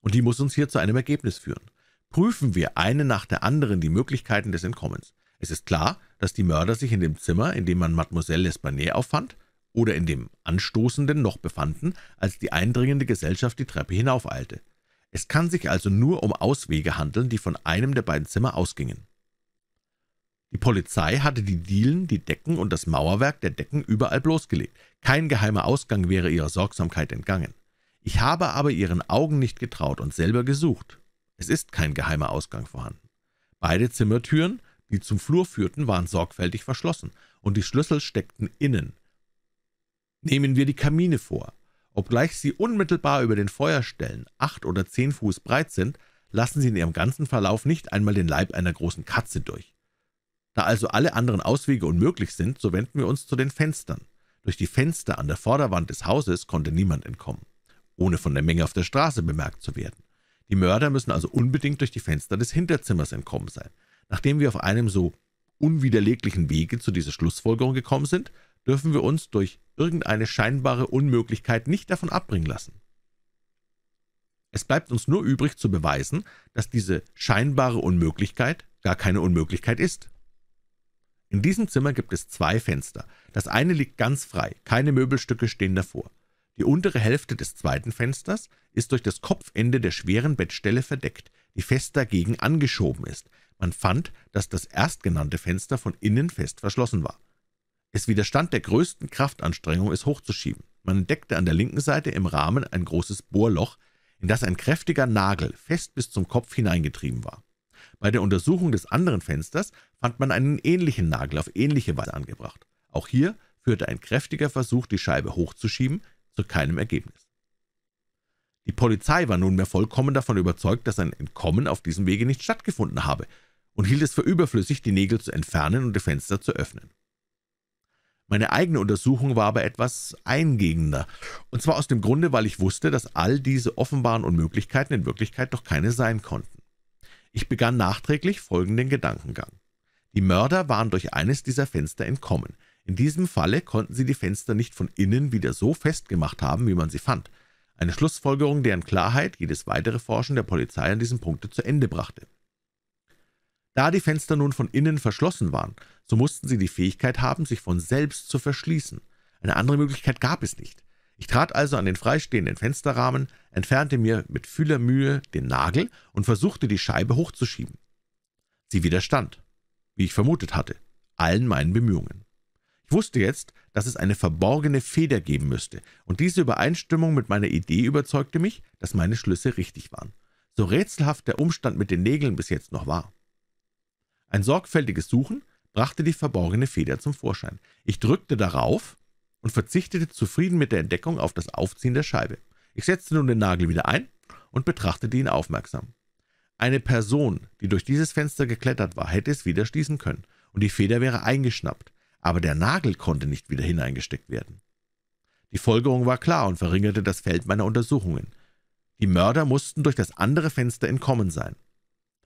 Und die muss uns hier zu einem Ergebnis führen. Prüfen wir eine nach der anderen die Möglichkeiten des Entkommens. Es ist klar, dass die Mörder sich in dem Zimmer, in dem man Mademoiselle L'Espanier auffand, oder in dem anstoßenden noch befanden, als die eindringende Gesellschaft die Treppe hinaufeilte. Es kann sich also nur um Auswege handeln, die von einem der beiden Zimmer ausgingen. Die Polizei hatte die Dielen, die Decken und das Mauerwerk der Decken überall bloßgelegt. Kein geheimer Ausgang wäre ihrer Sorgsamkeit entgangen. Ich habe aber ihren Augen nicht getraut und selber gesucht. Es ist kein geheimer Ausgang vorhanden. Beide Zimmertüren, die zum Flur führten, waren sorgfältig verschlossen, und die Schlüssel steckten innen. Nehmen wir die Kamine vor. Obgleich sie unmittelbar über den Feuerstellen acht oder zehn Fuß breit sind, lassen sie in ihrem ganzen Verlauf nicht einmal den Leib einer großen Katze durch. Da also alle anderen Auswege unmöglich sind, so wenden wir uns zu den Fenstern. Durch die Fenster an der Vorderwand des Hauses konnte niemand entkommen, ohne von der Menge auf der Straße bemerkt zu werden. Die Mörder müssen also unbedingt durch die Fenster des Hinterzimmers entkommen sein. Nachdem wir auf einem so unwiderleglichen Wege zu dieser Schlussfolgerung gekommen sind, dürfen wir uns durch irgendeine scheinbare Unmöglichkeit nicht davon abbringen lassen. Es bleibt uns nur übrig zu beweisen, dass diese scheinbare Unmöglichkeit gar keine Unmöglichkeit ist. In diesem Zimmer gibt es zwei Fenster. Das eine liegt ganz frei, keine Möbelstücke stehen davor. Die untere Hälfte des zweiten Fensters ist durch das Kopfende der schweren Bettstelle verdeckt, die fest dagegen angeschoben ist. Man fand, dass das erstgenannte Fenster von innen fest verschlossen war. Es widerstand der größten Kraftanstrengung, es hochzuschieben. Man entdeckte an der linken Seite im Rahmen ein großes Bohrloch, in das ein kräftiger Nagel fest bis zum Kopf hineingetrieben war. Bei der Untersuchung des anderen Fensters fand man einen ähnlichen Nagel auf ähnliche Weise angebracht. Auch hier führte ein kräftiger Versuch, die Scheibe hochzuschieben, zu keinem Ergebnis. Die Polizei war nunmehr vollkommen davon überzeugt, dass ein Entkommen auf diesem Wege nicht stattgefunden habe und hielt es für überflüssig, die Nägel zu entfernen und die Fenster zu öffnen. Meine eigene Untersuchung war aber etwas eingegender, und zwar aus dem Grunde, weil ich wusste, dass all diese offenbaren Unmöglichkeiten in Wirklichkeit doch keine sein konnten. Ich begann nachträglich folgenden Gedankengang. Die Mörder waren durch eines dieser Fenster entkommen. In diesem Falle konnten sie die Fenster nicht von innen wieder so festgemacht haben, wie man sie fand. Eine Schlussfolgerung, deren Klarheit jedes weitere Forschen der Polizei an diesem Punkte zu Ende brachte. Da die Fenster nun von innen verschlossen waren, so mussten sie die Fähigkeit haben, sich von selbst zu verschließen. Eine andere Möglichkeit gab es nicht. Ich trat also an den freistehenden Fensterrahmen, entfernte mir mit Fühlermühe den Nagel und versuchte, die Scheibe hochzuschieben. Sie widerstand, wie ich vermutet hatte, allen meinen Bemühungen. Ich wusste jetzt, dass es eine verborgene Feder geben müsste, und diese Übereinstimmung mit meiner Idee überzeugte mich, dass meine Schlüsse richtig waren, so rätselhaft der Umstand mit den Nägeln bis jetzt noch war. Ein sorgfältiges Suchen brachte die verborgene Feder zum Vorschein. Ich drückte darauf, und verzichtete zufrieden mit der Entdeckung auf das Aufziehen der Scheibe. Ich setzte nun den Nagel wieder ein und betrachtete ihn aufmerksam. Eine Person, die durch dieses Fenster geklettert war, hätte es wieder schließen können, und die Feder wäre eingeschnappt, aber der Nagel konnte nicht wieder hineingesteckt werden. Die Folgerung war klar und verringerte das Feld meiner Untersuchungen. Die Mörder mussten durch das andere Fenster entkommen sein.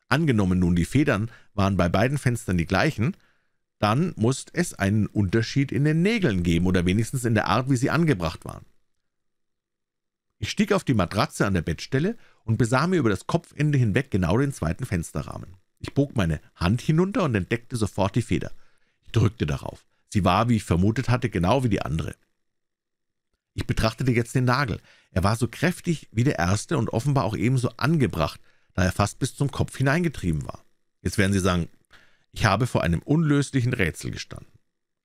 Angenommen nun, die Federn waren bei beiden Fenstern die gleichen, dann muss es einen Unterschied in den Nägeln geben oder wenigstens in der Art, wie sie angebracht waren. Ich stieg auf die Matratze an der Bettstelle und besah mir über das Kopfende hinweg genau den zweiten Fensterrahmen. Ich bog meine Hand hinunter und entdeckte sofort die Feder. Ich drückte darauf. Sie war, wie ich vermutet hatte, genau wie die andere. Ich betrachtete jetzt den Nagel. Er war so kräftig wie der erste und offenbar auch ebenso angebracht, da er fast bis zum Kopf hineingetrieben war. Jetzt werden Sie sagen, ich habe vor einem unlöslichen Rätsel gestanden.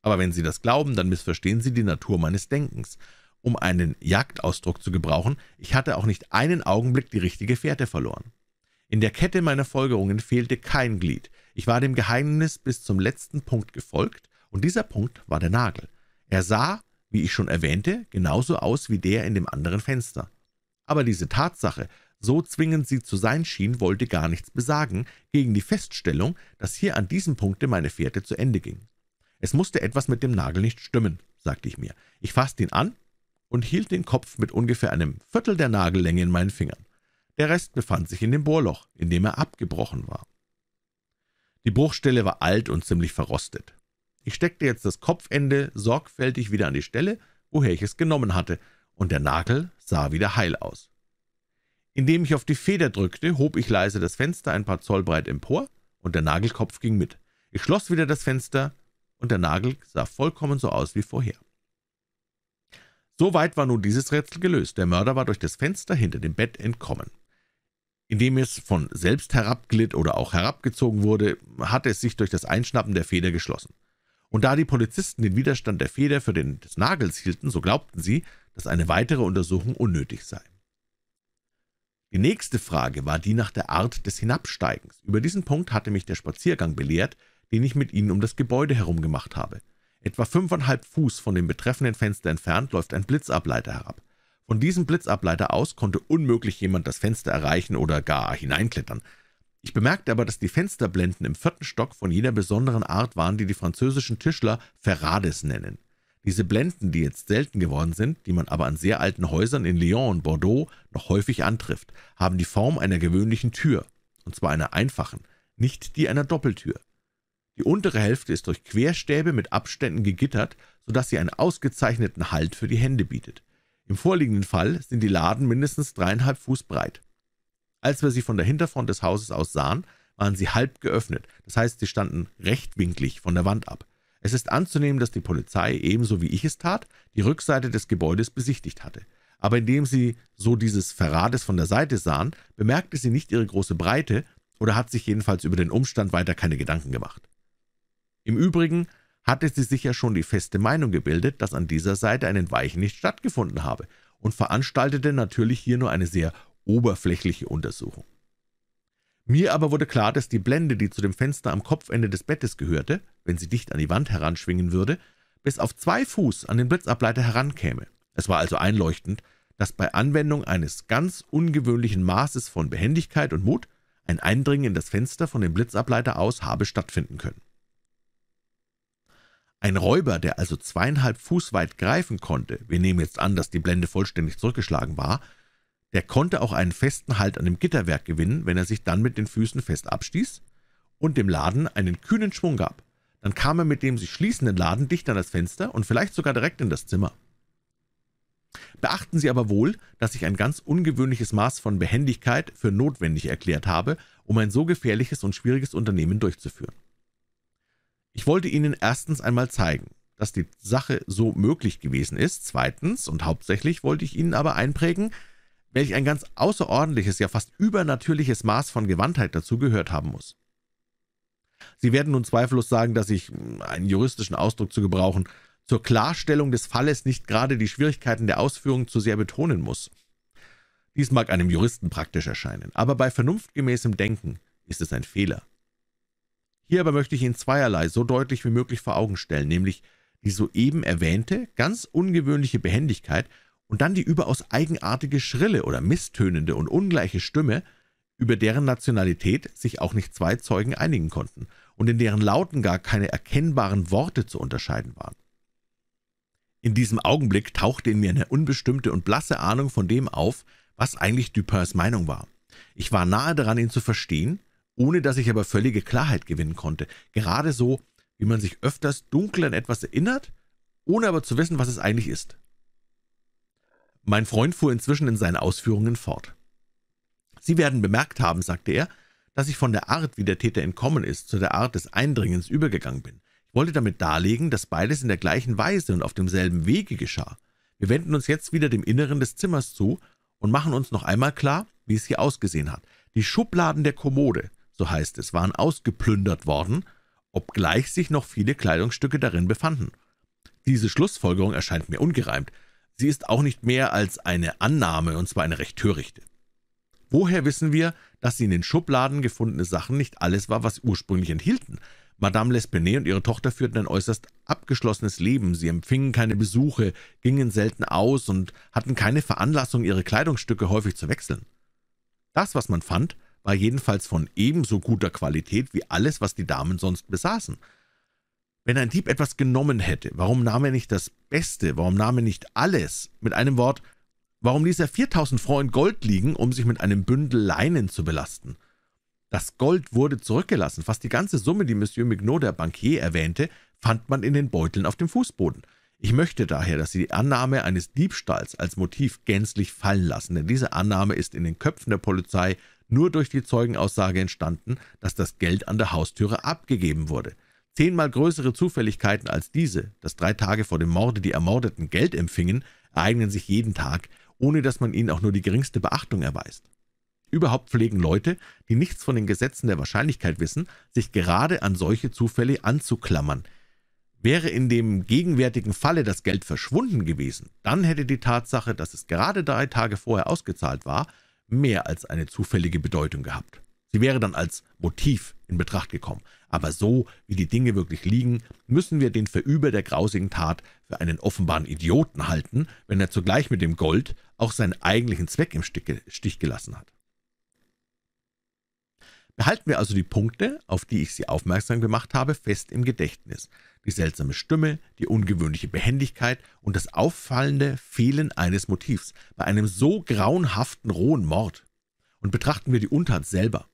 Aber wenn Sie das glauben, dann missverstehen Sie die Natur meines Denkens. Um einen Jagdausdruck zu gebrauchen, ich hatte auch nicht einen Augenblick die richtige Fährte verloren. In der Kette meiner Folgerungen fehlte kein Glied. Ich war dem Geheimnis bis zum letzten Punkt gefolgt, und dieser Punkt war der Nagel. Er sah, wie ich schon erwähnte, genauso aus wie der in dem anderen Fenster. Aber diese Tatsache, so zwingend sie zu sein schien, wollte gar nichts besagen, gegen die Feststellung, dass hier an diesem Punkte meine Fährte zu Ende ging. »Es musste etwas mit dem Nagel nicht stimmen«, sagte ich mir. Ich fasste ihn an und hielt den Kopf mit ungefähr einem Viertel der Nagellänge in meinen Fingern. Der Rest befand sich in dem Bohrloch, in dem er abgebrochen war. Die Bruchstelle war alt und ziemlich verrostet. Ich steckte jetzt das Kopfende sorgfältig wieder an die Stelle, woher ich es genommen hatte, und der Nagel sah wieder heil aus. Indem ich auf die Feder drückte, hob ich leise das Fenster ein paar Zoll breit empor, und der Nagelkopf ging mit. Ich schloss wieder das Fenster, und der Nagel sah vollkommen so aus wie vorher. Soweit war nun dieses Rätsel gelöst. Der Mörder war durch das Fenster hinter dem Bett entkommen. Indem es von selbst herabglitt oder auch herabgezogen wurde, hatte es sich durch das Einschnappen der Feder geschlossen. Und da die Polizisten den Widerstand der Feder für den des Nagels hielten, so glaubten sie, dass eine weitere Untersuchung unnötig sei. Die nächste Frage war die nach der Art des Hinabsteigens. Über diesen Punkt hatte mich der Spaziergang belehrt, den ich mit ihnen um das Gebäude herum gemacht habe. Etwa fünfeinhalb Fuß von dem betreffenden Fenster entfernt läuft ein Blitzableiter herab. Von diesem Blitzableiter aus konnte unmöglich jemand das Fenster erreichen oder gar hineinklettern. Ich bemerkte aber, dass die Fensterblenden im vierten Stock von jener besonderen Art waren, die die französischen Tischler Ferrades nennen. Diese Blenden, die jetzt selten geworden sind, die man aber an sehr alten Häusern in Lyon und Bordeaux noch häufig antrifft, haben die Form einer gewöhnlichen Tür, und zwar einer einfachen, nicht die einer Doppeltür. Die untere Hälfte ist durch Querstäbe mit Abständen gegittert, sodass sie einen ausgezeichneten Halt für die Hände bietet. Im vorliegenden Fall sind die Laden mindestens dreieinhalb Fuß breit. Als wir sie von der Hinterfront des Hauses aus sahen, waren sie halb geöffnet, das heißt, sie standen rechtwinklig von der Wand ab. Es ist anzunehmen, dass die Polizei, ebenso wie ich es tat, die Rückseite des Gebäudes besichtigt hatte. Aber indem sie so dieses Verrates von der Seite sahen, bemerkte sie nicht ihre große Breite oder hat sich jedenfalls über den Umstand weiter keine Gedanken gemacht. Im Übrigen hatte sie sich ja schon die feste Meinung gebildet, dass an dieser Seite ein Entweichen nicht stattgefunden habe und veranstaltete natürlich hier nur eine sehr oberflächliche Untersuchung. Mir aber wurde klar, dass die Blende, die zu dem Fenster am Kopfende des Bettes gehörte, wenn sie dicht an die Wand heranschwingen würde, bis auf zwei Fuß an den Blitzableiter herankäme. Es war also einleuchtend, dass bei Anwendung eines ganz ungewöhnlichen Maßes von Behendigkeit und Mut ein Eindringen in das Fenster von dem Blitzableiter aus habe stattfinden können. Ein Räuber, der also zweieinhalb Fuß weit greifen konnte, wir nehmen jetzt an, dass die Blende vollständig zurückgeschlagen war, der konnte auch einen festen Halt an dem Gitterwerk gewinnen, wenn er sich dann mit den Füßen fest abstieß und dem Laden einen kühnen Schwung gab. Dann kam er mit dem sich schließenden Laden dicht an das Fenster und vielleicht sogar direkt in das Zimmer. Beachten Sie aber wohl, dass ich ein ganz ungewöhnliches Maß von Behendigkeit für notwendig erklärt habe, um ein so gefährliches und schwieriges Unternehmen durchzuführen. Ich wollte Ihnen erstens einmal zeigen, dass die Sache so möglich gewesen ist, zweitens und hauptsächlich wollte ich Ihnen aber einprägen, welch ein ganz außerordentliches, ja fast übernatürliches Maß von Gewandtheit dazu gehört haben muss. Sie werden nun zweifellos sagen, dass ich, hm, einen juristischen Ausdruck zu gebrauchen, zur Klarstellung des Falles nicht gerade die Schwierigkeiten der Ausführung zu sehr betonen muss. Dies mag einem Juristen praktisch erscheinen, aber bei vernunftgemäßem Denken ist es ein Fehler. Hier aber möchte ich Ihnen zweierlei so deutlich wie möglich vor Augen stellen, nämlich die soeben erwähnte, ganz ungewöhnliche Behendigkeit und dann die überaus eigenartige, schrille oder misstönende und ungleiche Stimme, über deren Nationalität sich auch nicht zwei Zeugen einigen konnten und in deren Lauten gar keine erkennbaren Worte zu unterscheiden waren. In diesem Augenblick tauchte in mir eine unbestimmte und blasse Ahnung von dem auf, was eigentlich Dupins Meinung war. Ich war nahe daran, ihn zu verstehen, ohne dass ich aber völlige Klarheit gewinnen konnte, gerade so, wie man sich öfters dunkel an etwas erinnert, ohne aber zu wissen, was es eigentlich ist. Mein Freund fuhr inzwischen in seinen Ausführungen fort. Sie werden bemerkt haben, sagte er, dass ich von der Art, wie der Täter entkommen ist, zu der Art des Eindringens übergegangen bin. Ich wollte damit darlegen, dass beides in der gleichen Weise und auf demselben Wege geschah. Wir wenden uns jetzt wieder dem Inneren des Zimmers zu und machen uns noch einmal klar, wie es hier ausgesehen hat. Die Schubladen der Kommode, so heißt es, waren ausgeplündert worden, obgleich sich noch viele Kleidungsstücke darin befanden. Diese Schlussfolgerung erscheint mir ungereimt, Sie ist auch nicht mehr als eine Annahme, und zwar eine recht törichte. Woher wissen wir, dass sie in den Schubladen gefundene Sachen nicht alles war, was sie ursprünglich enthielten? Madame L'Espinay und ihre Tochter führten ein äußerst abgeschlossenes Leben. Sie empfingen keine Besuche, gingen selten aus und hatten keine Veranlassung, ihre Kleidungsstücke häufig zu wechseln. Das, was man fand, war jedenfalls von ebenso guter Qualität wie alles, was die Damen sonst besaßen – wenn ein Dieb etwas genommen hätte, warum nahm er nicht das Beste, warum nahm er nicht alles? Mit einem Wort, warum ließ er 4000 Freund Gold liegen, um sich mit einem Bündel Leinen zu belasten? Das Gold wurde zurückgelassen. Fast die ganze Summe, die Monsieur Mignot, der Bankier, erwähnte, fand man in den Beuteln auf dem Fußboden. Ich möchte daher, dass Sie die Annahme eines Diebstahls als Motiv gänzlich fallen lassen, denn diese Annahme ist in den Köpfen der Polizei nur durch die Zeugenaussage entstanden, dass das Geld an der Haustüre abgegeben wurde zehnmal größere Zufälligkeiten als diese, dass drei Tage vor dem Morde die Ermordeten Geld empfingen, ereignen sich jeden Tag, ohne dass man ihnen auch nur die geringste Beachtung erweist. Überhaupt pflegen Leute, die nichts von den Gesetzen der Wahrscheinlichkeit wissen, sich gerade an solche Zufälle anzuklammern. Wäre in dem gegenwärtigen Falle das Geld verschwunden gewesen, dann hätte die Tatsache, dass es gerade drei Tage vorher ausgezahlt war, mehr als eine zufällige Bedeutung gehabt. Sie wäre dann als Motiv in Betracht gekommen. Aber so, wie die Dinge wirklich liegen, müssen wir den Verüber der grausigen Tat für einen offenbaren Idioten halten, wenn er zugleich mit dem Gold auch seinen eigentlichen Zweck im Stich gelassen hat. Behalten wir also die Punkte, auf die ich Sie aufmerksam gemacht habe, fest im Gedächtnis. Die seltsame Stimme, die ungewöhnliche Behendigkeit und das auffallende Fehlen eines Motivs bei einem so grauenhaften, rohen Mord. Und betrachten wir die Untat selber.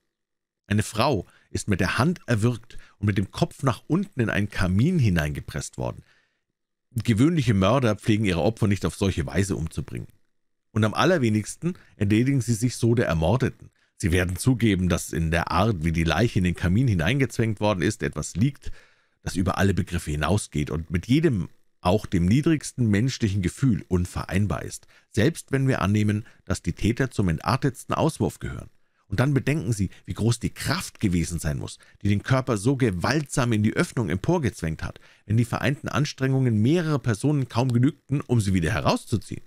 Eine Frau, ist mit der Hand erwürgt und mit dem Kopf nach unten in einen Kamin hineingepresst worden. Gewöhnliche Mörder pflegen ihre Opfer nicht auf solche Weise umzubringen. Und am allerwenigsten entledigen sie sich so der Ermordeten. Sie werden zugeben, dass in der Art, wie die Leiche in den Kamin hineingezwängt worden ist, etwas liegt, das über alle Begriffe hinausgeht und mit jedem, auch dem niedrigsten menschlichen Gefühl unvereinbar ist, selbst wenn wir annehmen, dass die Täter zum entartetsten Auswurf gehören. Und dann bedenken Sie, wie groß die Kraft gewesen sein muss, die den Körper so gewaltsam in die Öffnung emporgezwängt hat, wenn die vereinten Anstrengungen mehrerer Personen kaum genügten, um sie wieder herauszuziehen.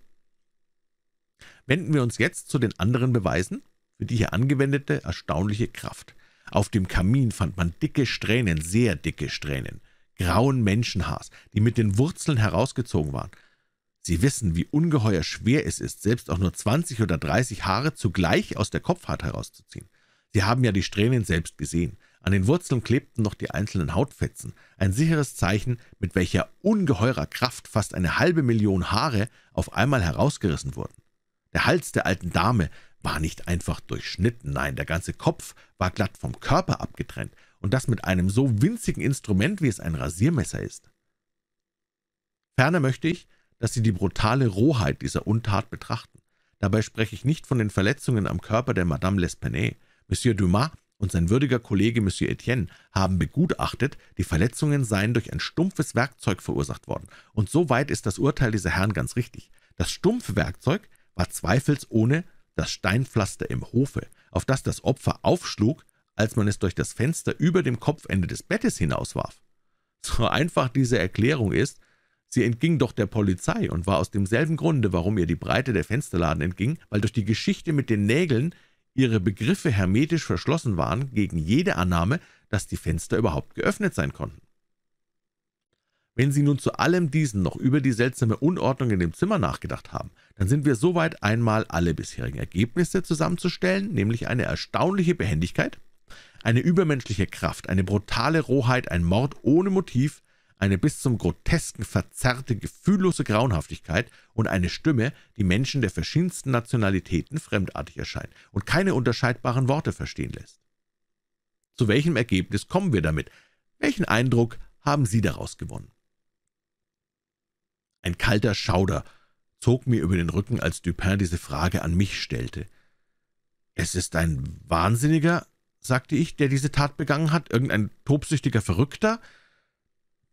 Wenden wir uns jetzt zu den anderen Beweisen für die hier angewendete erstaunliche Kraft. Auf dem Kamin fand man dicke Strähnen, sehr dicke Strähnen, grauen Menschenhaars, die mit den Wurzeln herausgezogen waren, Sie wissen, wie ungeheuer schwer es ist, selbst auch nur 20 oder 30 Haare zugleich aus der Kopfhaut herauszuziehen. Sie haben ja die Strähnen selbst gesehen. An den Wurzeln klebten noch die einzelnen Hautfetzen, ein sicheres Zeichen, mit welcher ungeheurer Kraft fast eine halbe Million Haare auf einmal herausgerissen wurden. Der Hals der alten Dame war nicht einfach durchschnitten, nein, der ganze Kopf war glatt vom Körper abgetrennt, und das mit einem so winzigen Instrument, wie es ein Rasiermesser ist. Ferner möchte ich, dass sie die brutale Rohheit dieser Untat betrachten. Dabei spreche ich nicht von den Verletzungen am Körper der Madame L'Espinay. Monsieur Dumas und sein würdiger Kollege Monsieur Etienne haben begutachtet, die Verletzungen seien durch ein stumpfes Werkzeug verursacht worden. Und soweit ist das Urteil dieser Herren ganz richtig. Das stumpfe Werkzeug war zweifelsohne das Steinpflaster im Hofe, auf das das Opfer aufschlug, als man es durch das Fenster über dem Kopfende des Bettes hinauswarf. So einfach diese Erklärung ist, Sie entging doch der Polizei und war aus demselben Grunde, warum ihr die Breite der Fensterladen entging, weil durch die Geschichte mit den Nägeln ihre Begriffe hermetisch verschlossen waren gegen jede Annahme, dass die Fenster überhaupt geöffnet sein konnten. Wenn Sie nun zu allem diesen noch über die seltsame Unordnung in dem Zimmer nachgedacht haben, dann sind wir soweit einmal alle bisherigen Ergebnisse zusammenzustellen, nämlich eine erstaunliche Behendigkeit, eine übermenschliche Kraft, eine brutale Rohheit, ein Mord ohne Motiv, eine bis zum Grotesken verzerrte, gefühllose Grauenhaftigkeit und eine Stimme, die Menschen der verschiedensten Nationalitäten fremdartig erscheint und keine unterscheidbaren Worte verstehen lässt. Zu welchem Ergebnis kommen wir damit? Welchen Eindruck haben Sie daraus gewonnen? Ein kalter Schauder zog mir über den Rücken, als Dupin diese Frage an mich stellte. »Es ist ein Wahnsinniger«, sagte ich, »der diese Tat begangen hat, irgendein tobsüchtiger Verrückter?«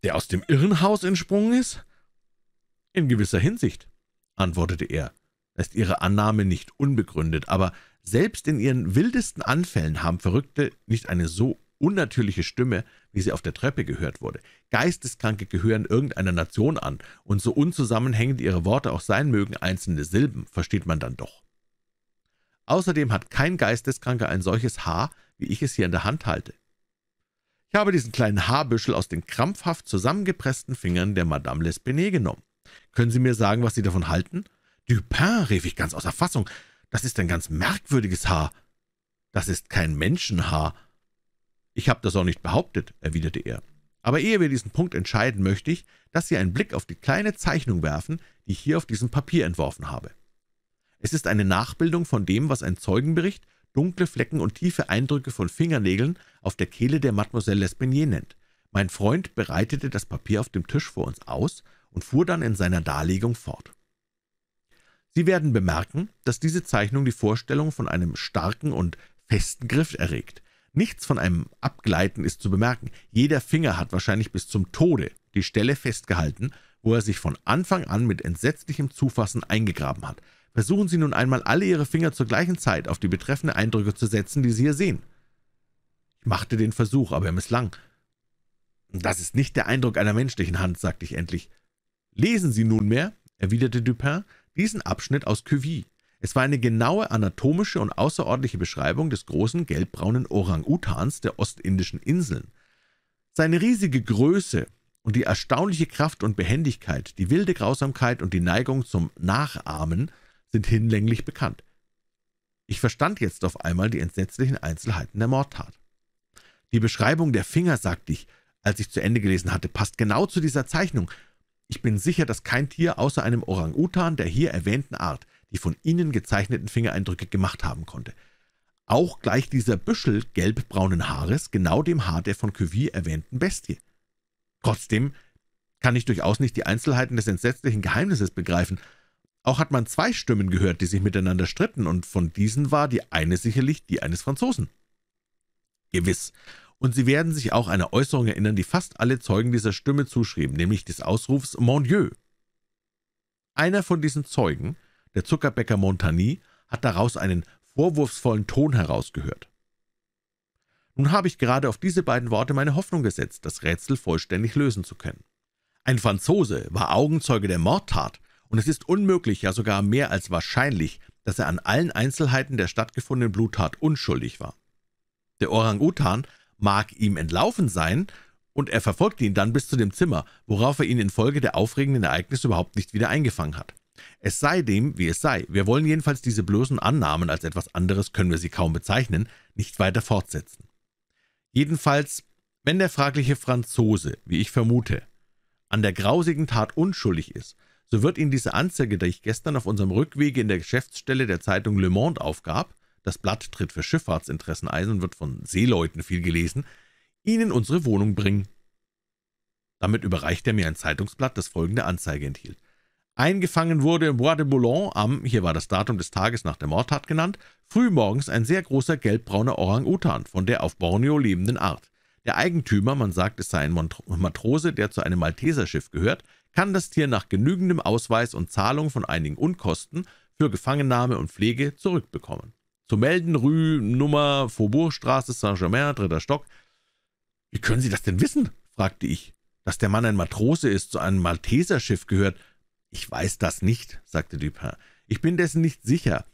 der aus dem Irrenhaus entsprungen ist?« »In gewisser Hinsicht«, antwortete er, »ist Ihre Annahme nicht unbegründet, aber selbst in ihren wildesten Anfällen haben Verrückte nicht eine so unnatürliche Stimme, wie sie auf der Treppe gehört wurde. Geisteskranke gehören irgendeiner Nation an, und so unzusammenhängend ihre Worte auch sein mögen, einzelne Silben versteht man dann doch. Außerdem hat kein Geisteskranker ein solches Haar, wie ich es hier in der Hand halte. Ich habe diesen kleinen Haarbüschel aus den krampfhaft zusammengepressten Fingern der Madame L'Espinay genommen. Können Sie mir sagen, was Sie davon halten?« »Dupin«, rief ich ganz außer Fassung, »das ist ein ganz merkwürdiges Haar. Das ist kein Menschenhaar.« »Ich habe das auch nicht behauptet«, erwiderte er. »Aber ehe wir diesen Punkt entscheiden, möchte ich, dass Sie einen Blick auf die kleine Zeichnung werfen, die ich hier auf diesem Papier entworfen habe. Es ist eine Nachbildung von dem, was ein Zeugenbericht dunkle Flecken und tiefe Eindrücke von Fingernägeln auf der Kehle der Mademoiselle L'Espanaye nennt. Mein Freund bereitete das Papier auf dem Tisch vor uns aus und fuhr dann in seiner Darlegung fort. Sie werden bemerken, dass diese Zeichnung die Vorstellung von einem starken und festen Griff erregt. Nichts von einem Abgleiten ist zu bemerken. Jeder Finger hat wahrscheinlich bis zum Tode die Stelle festgehalten, wo er sich von Anfang an mit entsetzlichem Zufassen eingegraben hat. Versuchen Sie nun einmal, alle Ihre Finger zur gleichen Zeit auf die betreffenden Eindrücke zu setzen, die Sie hier sehen.« Ich machte den Versuch, aber er misslang. »Das ist nicht der Eindruck einer menschlichen Hand«, sagte ich endlich. »Lesen Sie nunmehr«, erwiderte Dupin, »diesen Abschnitt aus Cuvier. Es war eine genaue anatomische und außerordentliche Beschreibung des großen gelbbraunen Orang-Utans der ostindischen Inseln. Seine riesige Größe und die erstaunliche Kraft und Behendigkeit, die wilde Grausamkeit und die Neigung zum Nachahmen – sind hinlänglich bekannt. Ich verstand jetzt auf einmal die entsetzlichen Einzelheiten der Mordtat. Die Beschreibung der Finger, sagte ich, als ich zu Ende gelesen hatte, passt genau zu dieser Zeichnung. Ich bin sicher, dass kein Tier außer einem Orang-Utan der hier erwähnten Art die von ihnen gezeichneten Fingereindrücke gemacht haben konnte. Auch gleich dieser Büschel gelbbraunen Haares genau dem Haar der von Cuvier erwähnten Bestie. Trotzdem kann ich durchaus nicht die Einzelheiten des entsetzlichen Geheimnisses begreifen, auch hat man zwei Stimmen gehört, die sich miteinander stritten, und von diesen war die eine sicherlich die eines Franzosen. Gewiss, und Sie werden sich auch einer Äußerung erinnern, die fast alle Zeugen dieser Stimme zuschrieben, nämlich des Ausrufs »Mon Dieu!« Einer von diesen Zeugen, der Zuckerbäcker Montagny, hat daraus einen vorwurfsvollen Ton herausgehört. Nun habe ich gerade auf diese beiden Worte meine Hoffnung gesetzt, das Rätsel vollständig lösen zu können. Ein Franzose war Augenzeuge der Mordtat und es ist unmöglich, ja sogar mehr als wahrscheinlich, dass er an allen Einzelheiten der stattgefundenen Bluttat unschuldig war. Der Orang-Utan mag ihm entlaufen sein, und er verfolgte ihn dann bis zu dem Zimmer, worauf er ihn infolge der aufregenden Ereignisse überhaupt nicht wieder eingefangen hat. Es sei dem, wie es sei, wir wollen jedenfalls diese bloßen Annahmen, als etwas anderes können wir sie kaum bezeichnen, nicht weiter fortsetzen. Jedenfalls, wenn der fragliche Franzose, wie ich vermute, an der grausigen Tat unschuldig ist, so wird Ihnen diese Anzeige, die ich gestern auf unserem Rückwege in der Geschäftsstelle der Zeitung Le Monde aufgab, das Blatt tritt für Schifffahrtsinteressen ein und wird von Seeleuten viel gelesen, Ihnen unsere Wohnung bringen. Damit überreicht er mir ein Zeitungsblatt, das folgende Anzeige enthielt. Eingefangen wurde im Bois de Boulogne am, hier war das Datum des Tages nach der Mordtat genannt, frühmorgens ein sehr großer gelbbrauner Orang-Utan von der auf Borneo lebenden Art. Der Eigentümer, man sagt, es sei ein Matrose, der zu einem Malteserschiff gehört, kann das Tier nach genügendem Ausweis und Zahlung von einigen Unkosten für Gefangennahme und Pflege zurückbekommen. Zu melden, Rue, Nummer, Faubourgstraße, Saint-Germain, dritter Stock. Wie können Sie das denn wissen? fragte ich. Dass der Mann ein Matrose ist, zu einem Malteserschiff gehört. Ich weiß das nicht, sagte Dupin. Ich bin dessen nicht sicher.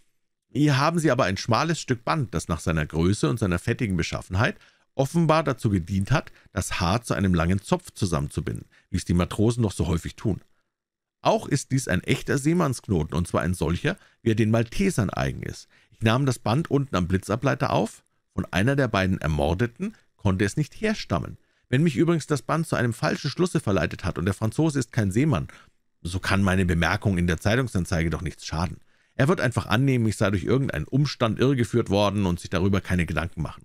Hier haben Sie aber ein schmales Stück Band, das nach seiner Größe und seiner fettigen Beschaffenheit offenbar dazu gedient hat, das Haar zu einem langen Zopf zusammenzubinden, wie es die Matrosen noch so häufig tun. Auch ist dies ein echter Seemannsknoten, und zwar ein solcher, wie er den Maltesern eigen ist. Ich nahm das Band unten am Blitzableiter auf, von einer der beiden Ermordeten konnte es nicht herstammen. Wenn mich übrigens das Band zu einem falschen Schlusse verleitet hat und der Franzose ist kein Seemann, so kann meine Bemerkung in der Zeitungsanzeige doch nichts schaden. Er wird einfach annehmen, ich sei durch irgendeinen Umstand irregeführt worden und sich darüber keine Gedanken machen.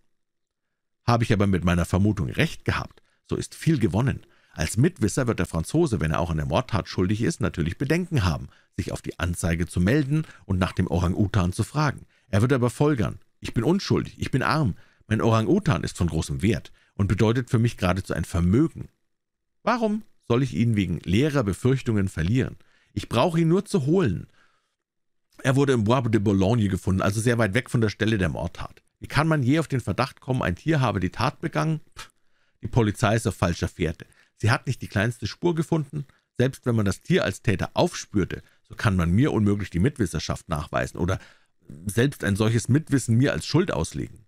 Habe ich aber mit meiner Vermutung recht gehabt, so ist viel gewonnen. Als Mitwisser wird der Franzose, wenn er auch an der Mordtat schuldig ist, natürlich Bedenken haben, sich auf die Anzeige zu melden und nach dem Orang-Utan zu fragen. Er wird aber folgern, ich bin unschuldig, ich bin arm, mein Orang-Utan ist von großem Wert und bedeutet für mich geradezu ein Vermögen. Warum soll ich ihn wegen leerer Befürchtungen verlieren? Ich brauche ihn nur zu holen. Er wurde im Bois de Boulogne gefunden, also sehr weit weg von der Stelle der Mordtat. Wie kann man je auf den Verdacht kommen, ein Tier habe die Tat begangen? die Polizei ist auf falscher Fährte. Sie hat nicht die kleinste Spur gefunden. Selbst wenn man das Tier als Täter aufspürte, so kann man mir unmöglich die Mitwisserschaft nachweisen oder selbst ein solches Mitwissen mir als Schuld auslegen.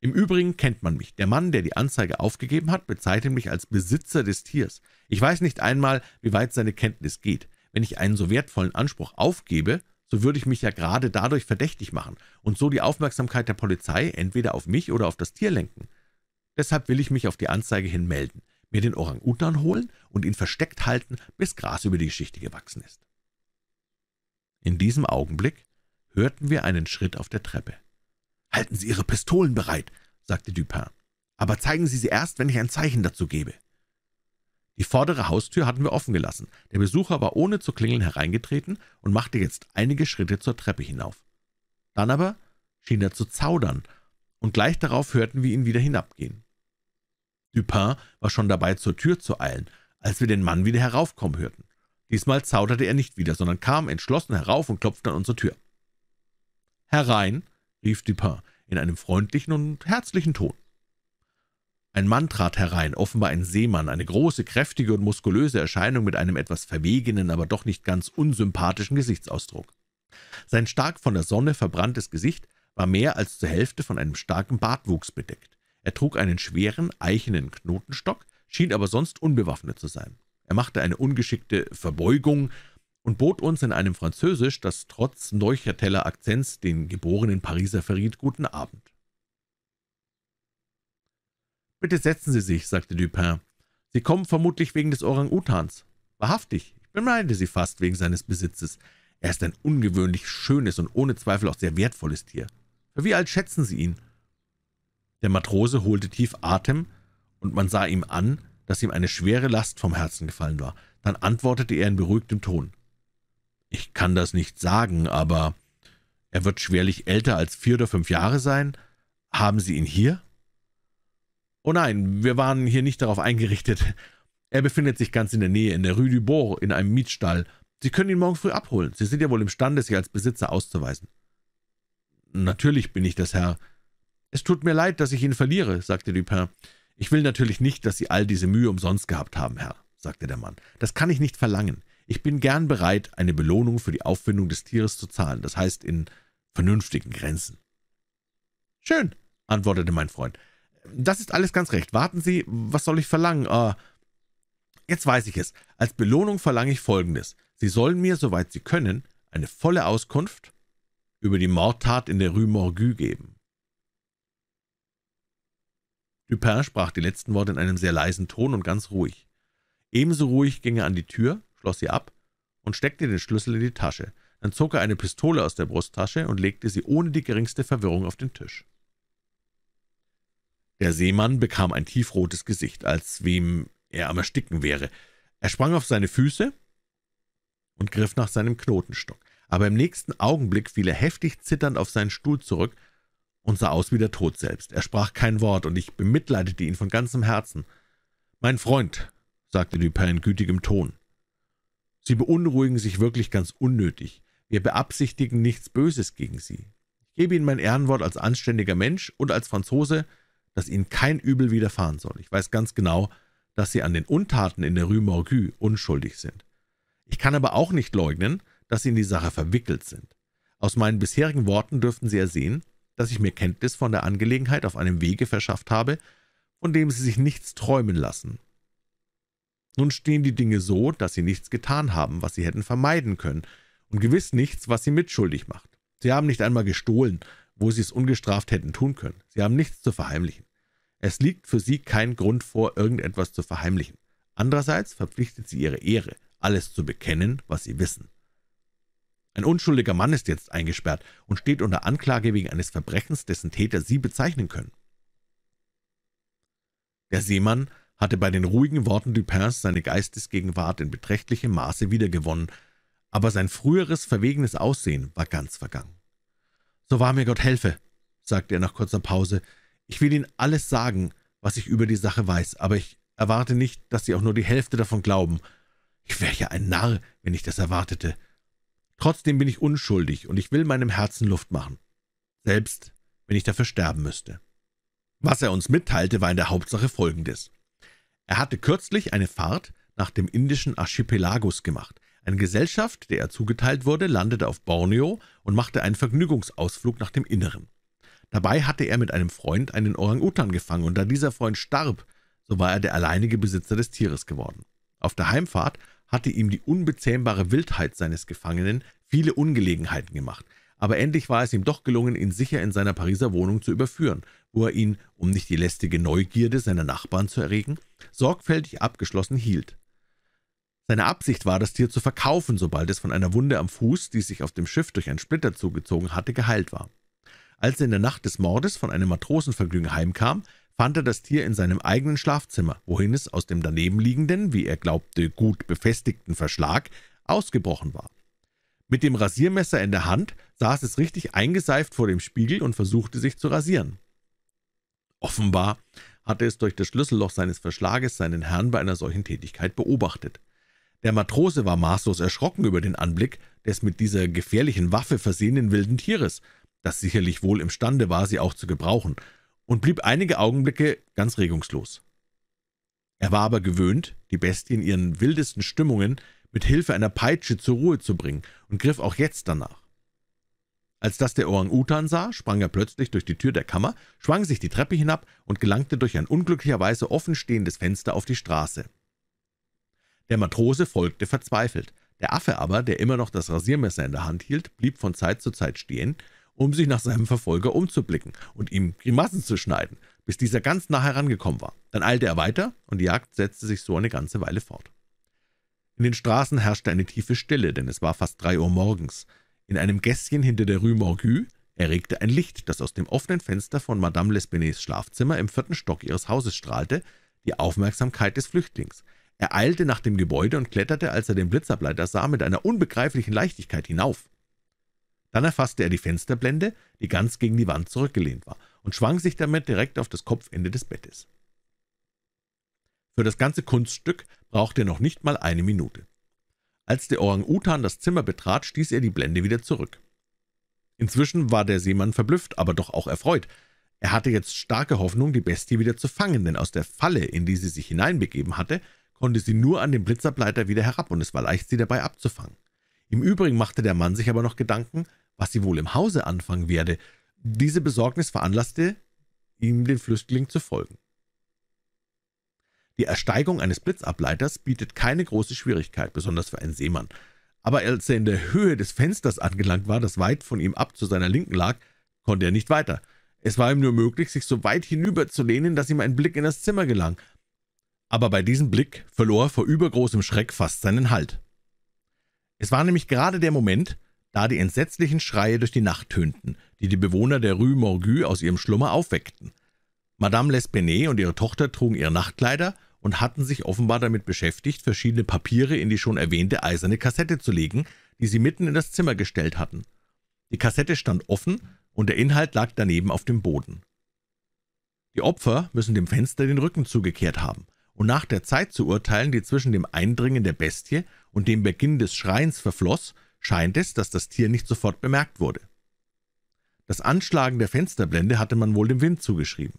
Im Übrigen kennt man mich. Der Mann, der die Anzeige aufgegeben hat, bezeichnet mich als Besitzer des Tiers. Ich weiß nicht einmal, wie weit seine Kenntnis geht. Wenn ich einen so wertvollen Anspruch aufgebe, so würde ich mich ja gerade dadurch verdächtig machen und so die Aufmerksamkeit der Polizei entweder auf mich oder auf das Tier lenken. Deshalb will ich mich auf die Anzeige hin melden, mir den Orang-Utan holen und ihn versteckt halten, bis Gras über die Geschichte gewachsen ist. In diesem Augenblick hörten wir einen Schritt auf der Treppe. »Halten Sie Ihre Pistolen bereit«, sagte Dupin, »aber zeigen Sie sie erst, wenn ich ein Zeichen dazu gebe.« die vordere Haustür hatten wir offen gelassen. Der Besucher war ohne zu klingeln hereingetreten und machte jetzt einige Schritte zur Treppe hinauf. Dann aber schien er zu zaudern, und gleich darauf hörten wir ihn wieder hinabgehen. Dupin war schon dabei, zur Tür zu eilen, als wir den Mann wieder heraufkommen hörten. Diesmal zauderte er nicht wieder, sondern kam entschlossen herauf und klopfte an unsere Tür. »Herein«, rief Dupin in einem freundlichen und herzlichen Ton. Ein Mann trat herein, offenbar ein Seemann, eine große, kräftige und muskulöse Erscheinung mit einem etwas verwegenen, aber doch nicht ganz unsympathischen Gesichtsausdruck. Sein stark von der Sonne verbranntes Gesicht war mehr als zur Hälfte von einem starken Bartwuchs bedeckt. Er trug einen schweren, eichenen Knotenstock, schien aber sonst unbewaffnet zu sein. Er machte eine ungeschickte Verbeugung und bot uns in einem Französisch, das trotz Neuchateller Akzents den geborenen Pariser verriet, guten Abend. »Bitte setzen Sie sich«, sagte Dupin. »Sie kommen vermutlich wegen des Orang-Utans.« »Wahrhaftig, ich beneide Sie fast wegen seines Besitzes. Er ist ein ungewöhnlich schönes und ohne Zweifel auch sehr wertvolles Tier. Für wie alt schätzen Sie ihn?« Der Matrose holte tief Atem, und man sah ihm an, dass ihm eine schwere Last vom Herzen gefallen war. Dann antwortete er in beruhigtem Ton. »Ich kann das nicht sagen, aber er wird schwerlich älter als vier oder fünf Jahre sein. Haben Sie ihn hier?« Oh nein, wir waren hier nicht darauf eingerichtet. Er befindet sich ganz in der Nähe, in der Rue du Bourg, in einem Mietstall. Sie können ihn morgen früh abholen. Sie sind ja wohl imstande, sich als Besitzer auszuweisen. Natürlich bin ich das Herr. Es tut mir leid, dass ich ihn verliere, sagte Dupin. Ich will natürlich nicht, dass Sie all diese Mühe umsonst gehabt haben, Herr, sagte der Mann. Das kann ich nicht verlangen. Ich bin gern bereit, eine Belohnung für die Auffindung des Tieres zu zahlen, das heißt in vernünftigen Grenzen. Schön, antwortete mein Freund. Das ist alles ganz recht. Warten Sie, was soll ich verlangen? Äh, jetzt weiß ich es. Als Belohnung verlange ich Folgendes. Sie sollen mir, soweit Sie können, eine volle Auskunft über die Mordtat in der Rue Morgue geben. Dupin sprach die letzten Worte in einem sehr leisen Ton und ganz ruhig. Ebenso ruhig ging er an die Tür, schloss sie ab und steckte den Schlüssel in die Tasche. Dann zog er eine Pistole aus der Brusttasche und legte sie ohne die geringste Verwirrung auf den Tisch. Der Seemann bekam ein tiefrotes Gesicht, als wem er am Ersticken wäre. Er sprang auf seine Füße und griff nach seinem Knotenstock, aber im nächsten Augenblick fiel er heftig zitternd auf seinen Stuhl zurück und sah aus wie der Tod selbst. Er sprach kein Wort, und ich bemitleidete ihn von ganzem Herzen. »Mein Freund«, sagte Dupin in gütigem Ton, »Sie beunruhigen sich wirklich ganz unnötig. Wir beabsichtigen nichts Böses gegen Sie. Ich gebe Ihnen mein Ehrenwort als anständiger Mensch und als Franzose, dass ihnen kein Übel widerfahren soll. Ich weiß ganz genau, dass sie an den Untaten in der Rue Morgue unschuldig sind. Ich kann aber auch nicht leugnen, dass sie in die Sache verwickelt sind. Aus meinen bisherigen Worten dürften Sie ersehen, dass ich mir Kenntnis von der Angelegenheit auf einem Wege verschafft habe, von dem Sie sich nichts träumen lassen. Nun stehen die Dinge so, dass Sie nichts getan haben, was Sie hätten vermeiden können, und gewiss nichts, was Sie mitschuldig macht. Sie haben nicht einmal gestohlen, wo Sie es ungestraft hätten tun können. Sie haben nichts zu verheimlichen. Es liegt für sie kein Grund vor, irgendetwas zu verheimlichen. Andererseits verpflichtet sie ihre Ehre, alles zu bekennen, was sie wissen. Ein unschuldiger Mann ist jetzt eingesperrt und steht unter Anklage wegen eines Verbrechens, dessen Täter Sie bezeichnen können. Der Seemann hatte bei den ruhigen Worten Dupins seine Geistesgegenwart in beträchtlichem Maße wiedergewonnen, aber sein früheres verwegenes Aussehen war ganz vergangen. »So wahr mir Gott helfe«, sagte er nach kurzer Pause, ich will Ihnen alles sagen, was ich über die Sache weiß, aber ich erwarte nicht, dass Sie auch nur die Hälfte davon glauben. Ich wäre ja ein Narr, wenn ich das erwartete. Trotzdem bin ich unschuldig und ich will meinem Herzen Luft machen. Selbst wenn ich dafür sterben müsste. Was er uns mitteilte, war in der Hauptsache folgendes. Er hatte kürzlich eine Fahrt nach dem indischen Archipelagus gemacht. Eine Gesellschaft, der er zugeteilt wurde, landete auf Borneo und machte einen Vergnügungsausflug nach dem Inneren. Dabei hatte er mit einem Freund einen Orang-Utan gefangen, und da dieser Freund starb, so war er der alleinige Besitzer des Tieres geworden. Auf der Heimfahrt hatte ihm die unbezähmbare Wildheit seines Gefangenen viele Ungelegenheiten gemacht, aber endlich war es ihm doch gelungen, ihn sicher in seiner Pariser Wohnung zu überführen, wo er ihn, um nicht die lästige Neugierde seiner Nachbarn zu erregen, sorgfältig abgeschlossen hielt. Seine Absicht war, das Tier zu verkaufen, sobald es von einer Wunde am Fuß, die sich auf dem Schiff durch einen Splitter zugezogen hatte, geheilt war. Als er in der Nacht des Mordes von einem Matrosenvergnügen heimkam, fand er das Tier in seinem eigenen Schlafzimmer, wohin es aus dem danebenliegenden, wie er glaubte, gut befestigten Verschlag ausgebrochen war. Mit dem Rasiermesser in der Hand saß es richtig eingeseift vor dem Spiegel und versuchte sich zu rasieren. Offenbar hatte es durch das Schlüsselloch seines Verschlages seinen Herrn bei einer solchen Tätigkeit beobachtet. Der Matrose war maßlos erschrocken über den Anblick des mit dieser gefährlichen Waffe versehenen wilden Tieres das sicherlich wohl imstande war, sie auch zu gebrauchen, und blieb einige Augenblicke ganz regungslos. Er war aber gewöhnt, die Bestie in ihren wildesten Stimmungen mit Hilfe einer Peitsche zur Ruhe zu bringen und griff auch jetzt danach. Als das der Orang-Utan sah, sprang er plötzlich durch die Tür der Kammer, schwang sich die Treppe hinab und gelangte durch ein unglücklicherweise offenstehendes Fenster auf die Straße. Der Matrose folgte verzweifelt. Der Affe aber, der immer noch das Rasiermesser in der Hand hielt, blieb von Zeit zu Zeit stehen um sich nach seinem Verfolger umzublicken und ihm Grimassen zu schneiden, bis dieser ganz nah herangekommen war. Dann eilte er weiter, und die Jagd setzte sich so eine ganze Weile fort. In den Straßen herrschte eine tiefe Stille, denn es war fast drei Uhr morgens. In einem Gässchen hinter der Rue Morgue erregte ein Licht, das aus dem offenen Fenster von Madame Lesbenets Schlafzimmer im vierten Stock ihres Hauses strahlte, die Aufmerksamkeit des Flüchtlings. Er eilte nach dem Gebäude und kletterte, als er den Blitzableiter sah, mit einer unbegreiflichen Leichtigkeit hinauf. Dann erfasste er die Fensterblende, die ganz gegen die Wand zurückgelehnt war, und schwang sich damit direkt auf das Kopfende des Bettes. Für das ganze Kunststück brauchte er noch nicht mal eine Minute. Als der Orang-Utan das Zimmer betrat, stieß er die Blende wieder zurück. Inzwischen war der Seemann verblüfft, aber doch auch erfreut. Er hatte jetzt starke Hoffnung, die Bestie wieder zu fangen, denn aus der Falle, in die sie sich hineinbegeben hatte, konnte sie nur an den Blitzableiter wieder herab, und es war leicht, sie dabei abzufangen. Im Übrigen machte der Mann sich aber noch Gedanken, was sie wohl im Hause anfangen werde. Diese Besorgnis veranlasste ihm, den Flüchtling zu folgen. Die Ersteigung eines Blitzableiters bietet keine große Schwierigkeit, besonders für einen Seemann. Aber als er in der Höhe des Fensters angelangt war, das weit von ihm ab zu seiner Linken lag, konnte er nicht weiter. Es war ihm nur möglich, sich so weit hinüberzulehnen, dass ihm ein Blick in das Zimmer gelang. Aber bei diesem Blick verlor er vor übergroßem Schreck fast seinen Halt. Es war nämlich gerade der Moment, da die entsetzlichen Schreie durch die Nacht tönten, die die Bewohner der Rue Morgue aus ihrem Schlummer aufweckten. Madame L'Espinay und ihre Tochter trugen ihre Nachtkleider und hatten sich offenbar damit beschäftigt, verschiedene Papiere in die schon erwähnte eiserne Kassette zu legen, die sie mitten in das Zimmer gestellt hatten. Die Kassette stand offen und der Inhalt lag daneben auf dem Boden. Die Opfer müssen dem Fenster den Rücken zugekehrt haben, und nach der Zeit zu urteilen, die zwischen dem Eindringen der Bestie und dem Beginn des Schreins verfloss, scheint es, dass das Tier nicht sofort bemerkt wurde. Das Anschlagen der Fensterblende hatte man wohl dem Wind zugeschrieben.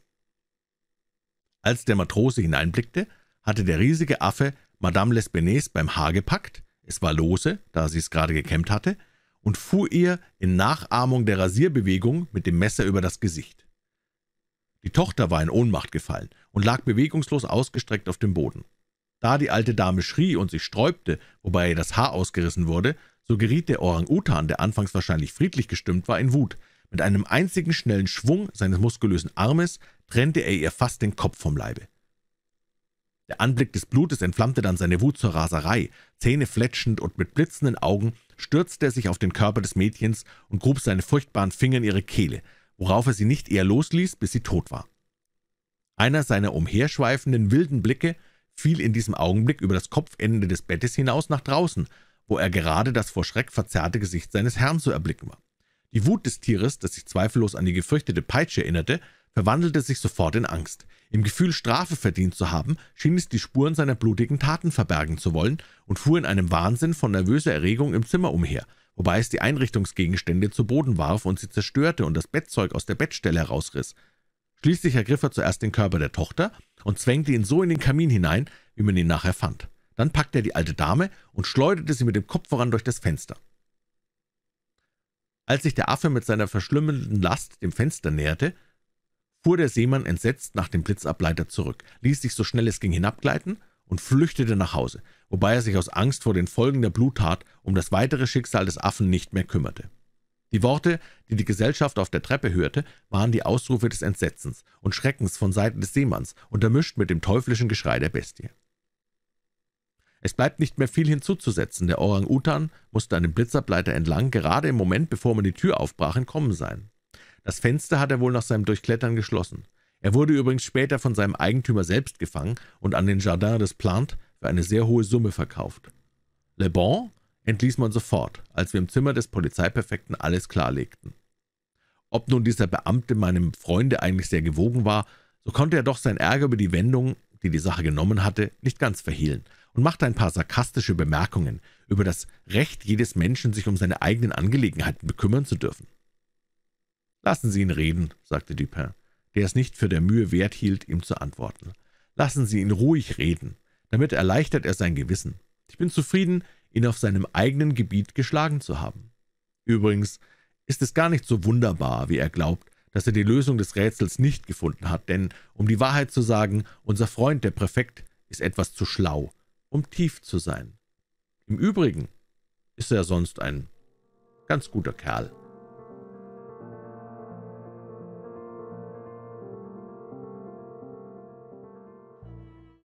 Als der Matrose hineinblickte, hatte der riesige Affe Madame Lesbenés beim Haar gepackt, es war lose, da sie es gerade gekämmt hatte, und fuhr ihr in Nachahmung der Rasierbewegung mit dem Messer über das Gesicht. Die Tochter war in Ohnmacht gefallen und lag bewegungslos ausgestreckt auf dem Boden. Da die alte Dame schrie und sich sträubte, wobei ihr das Haar ausgerissen wurde, so geriet der Orang-Utan, der anfangs wahrscheinlich friedlich gestimmt war, in Wut. Mit einem einzigen schnellen Schwung seines muskulösen Armes trennte er ihr fast den Kopf vom Leibe. Der Anblick des Blutes entflammte dann seine Wut zur Raserei. Zähne fletschend und mit blitzenden Augen stürzte er sich auf den Körper des Mädchens und grub seine furchtbaren Finger in ihre Kehle, worauf er sie nicht eher losließ, bis sie tot war. Einer seiner umherschweifenden, wilden Blicke fiel in diesem Augenblick über das Kopfende des Bettes hinaus nach draußen, wo er gerade das vor Schreck verzerrte Gesicht seines Herrn zu erblicken war. Die Wut des Tieres, das sich zweifellos an die gefürchtete Peitsche erinnerte, verwandelte sich sofort in Angst. Im Gefühl, Strafe verdient zu haben, schien es die Spuren seiner blutigen Taten verbergen zu wollen und fuhr in einem Wahnsinn von nervöser Erregung im Zimmer umher, wobei es die Einrichtungsgegenstände zu Boden warf und sie zerstörte und das Bettzeug aus der Bettstelle herausriss. Schließlich ergriff er zuerst den Körper der Tochter und zwängte ihn so in den Kamin hinein, wie man ihn nachher fand. Dann packte er die alte Dame und schleuderte sie mit dem Kopf voran durch das Fenster. Als sich der Affe mit seiner verschlümmelnden Last dem Fenster näherte, fuhr der Seemann entsetzt nach dem Blitzableiter zurück, ließ sich so schnell es ging hinabgleiten und flüchtete nach Hause, wobei er sich aus Angst vor den Folgen der Bluttat um das weitere Schicksal des Affen nicht mehr kümmerte. Die Worte, die die Gesellschaft auf der Treppe hörte, waren die Ausrufe des Entsetzens und Schreckens von Seiten des Seemanns, untermischt mit dem teuflischen Geschrei der Bestie. Es bleibt nicht mehr viel hinzuzusetzen. Der Orang-Utan musste an dem Blitzableiter entlang, gerade im Moment, bevor man die Tür aufbrach, entkommen sein. Das Fenster hat er wohl nach seinem Durchklettern geschlossen. Er wurde übrigens später von seinem Eigentümer selbst gefangen und an den Jardin des Plantes für eine sehr hohe Summe verkauft. Le Bon entließ man sofort, als wir im Zimmer des Polizeipräfekten alles klarlegten. Ob nun dieser Beamte meinem Freunde eigentlich sehr gewogen war, so konnte er doch sein Ärger über die Wendung, die die Sache genommen hatte, nicht ganz verhehlen, und machte ein paar sarkastische Bemerkungen über das Recht jedes Menschen, sich um seine eigenen Angelegenheiten bekümmern zu dürfen. »Lassen Sie ihn reden«, sagte Dupin, der es nicht für der Mühe wert hielt, ihm zu antworten. »Lassen Sie ihn ruhig reden, damit erleichtert er sein Gewissen. Ich bin zufrieden, ihn auf seinem eigenen Gebiet geschlagen zu haben. Übrigens ist es gar nicht so wunderbar, wie er glaubt, dass er die Lösung des Rätsels nicht gefunden hat, denn, um die Wahrheit zu sagen, unser Freund, der Präfekt, ist etwas zu schlau, um tief zu sein. Im Übrigen ist er sonst ein ganz guter Kerl.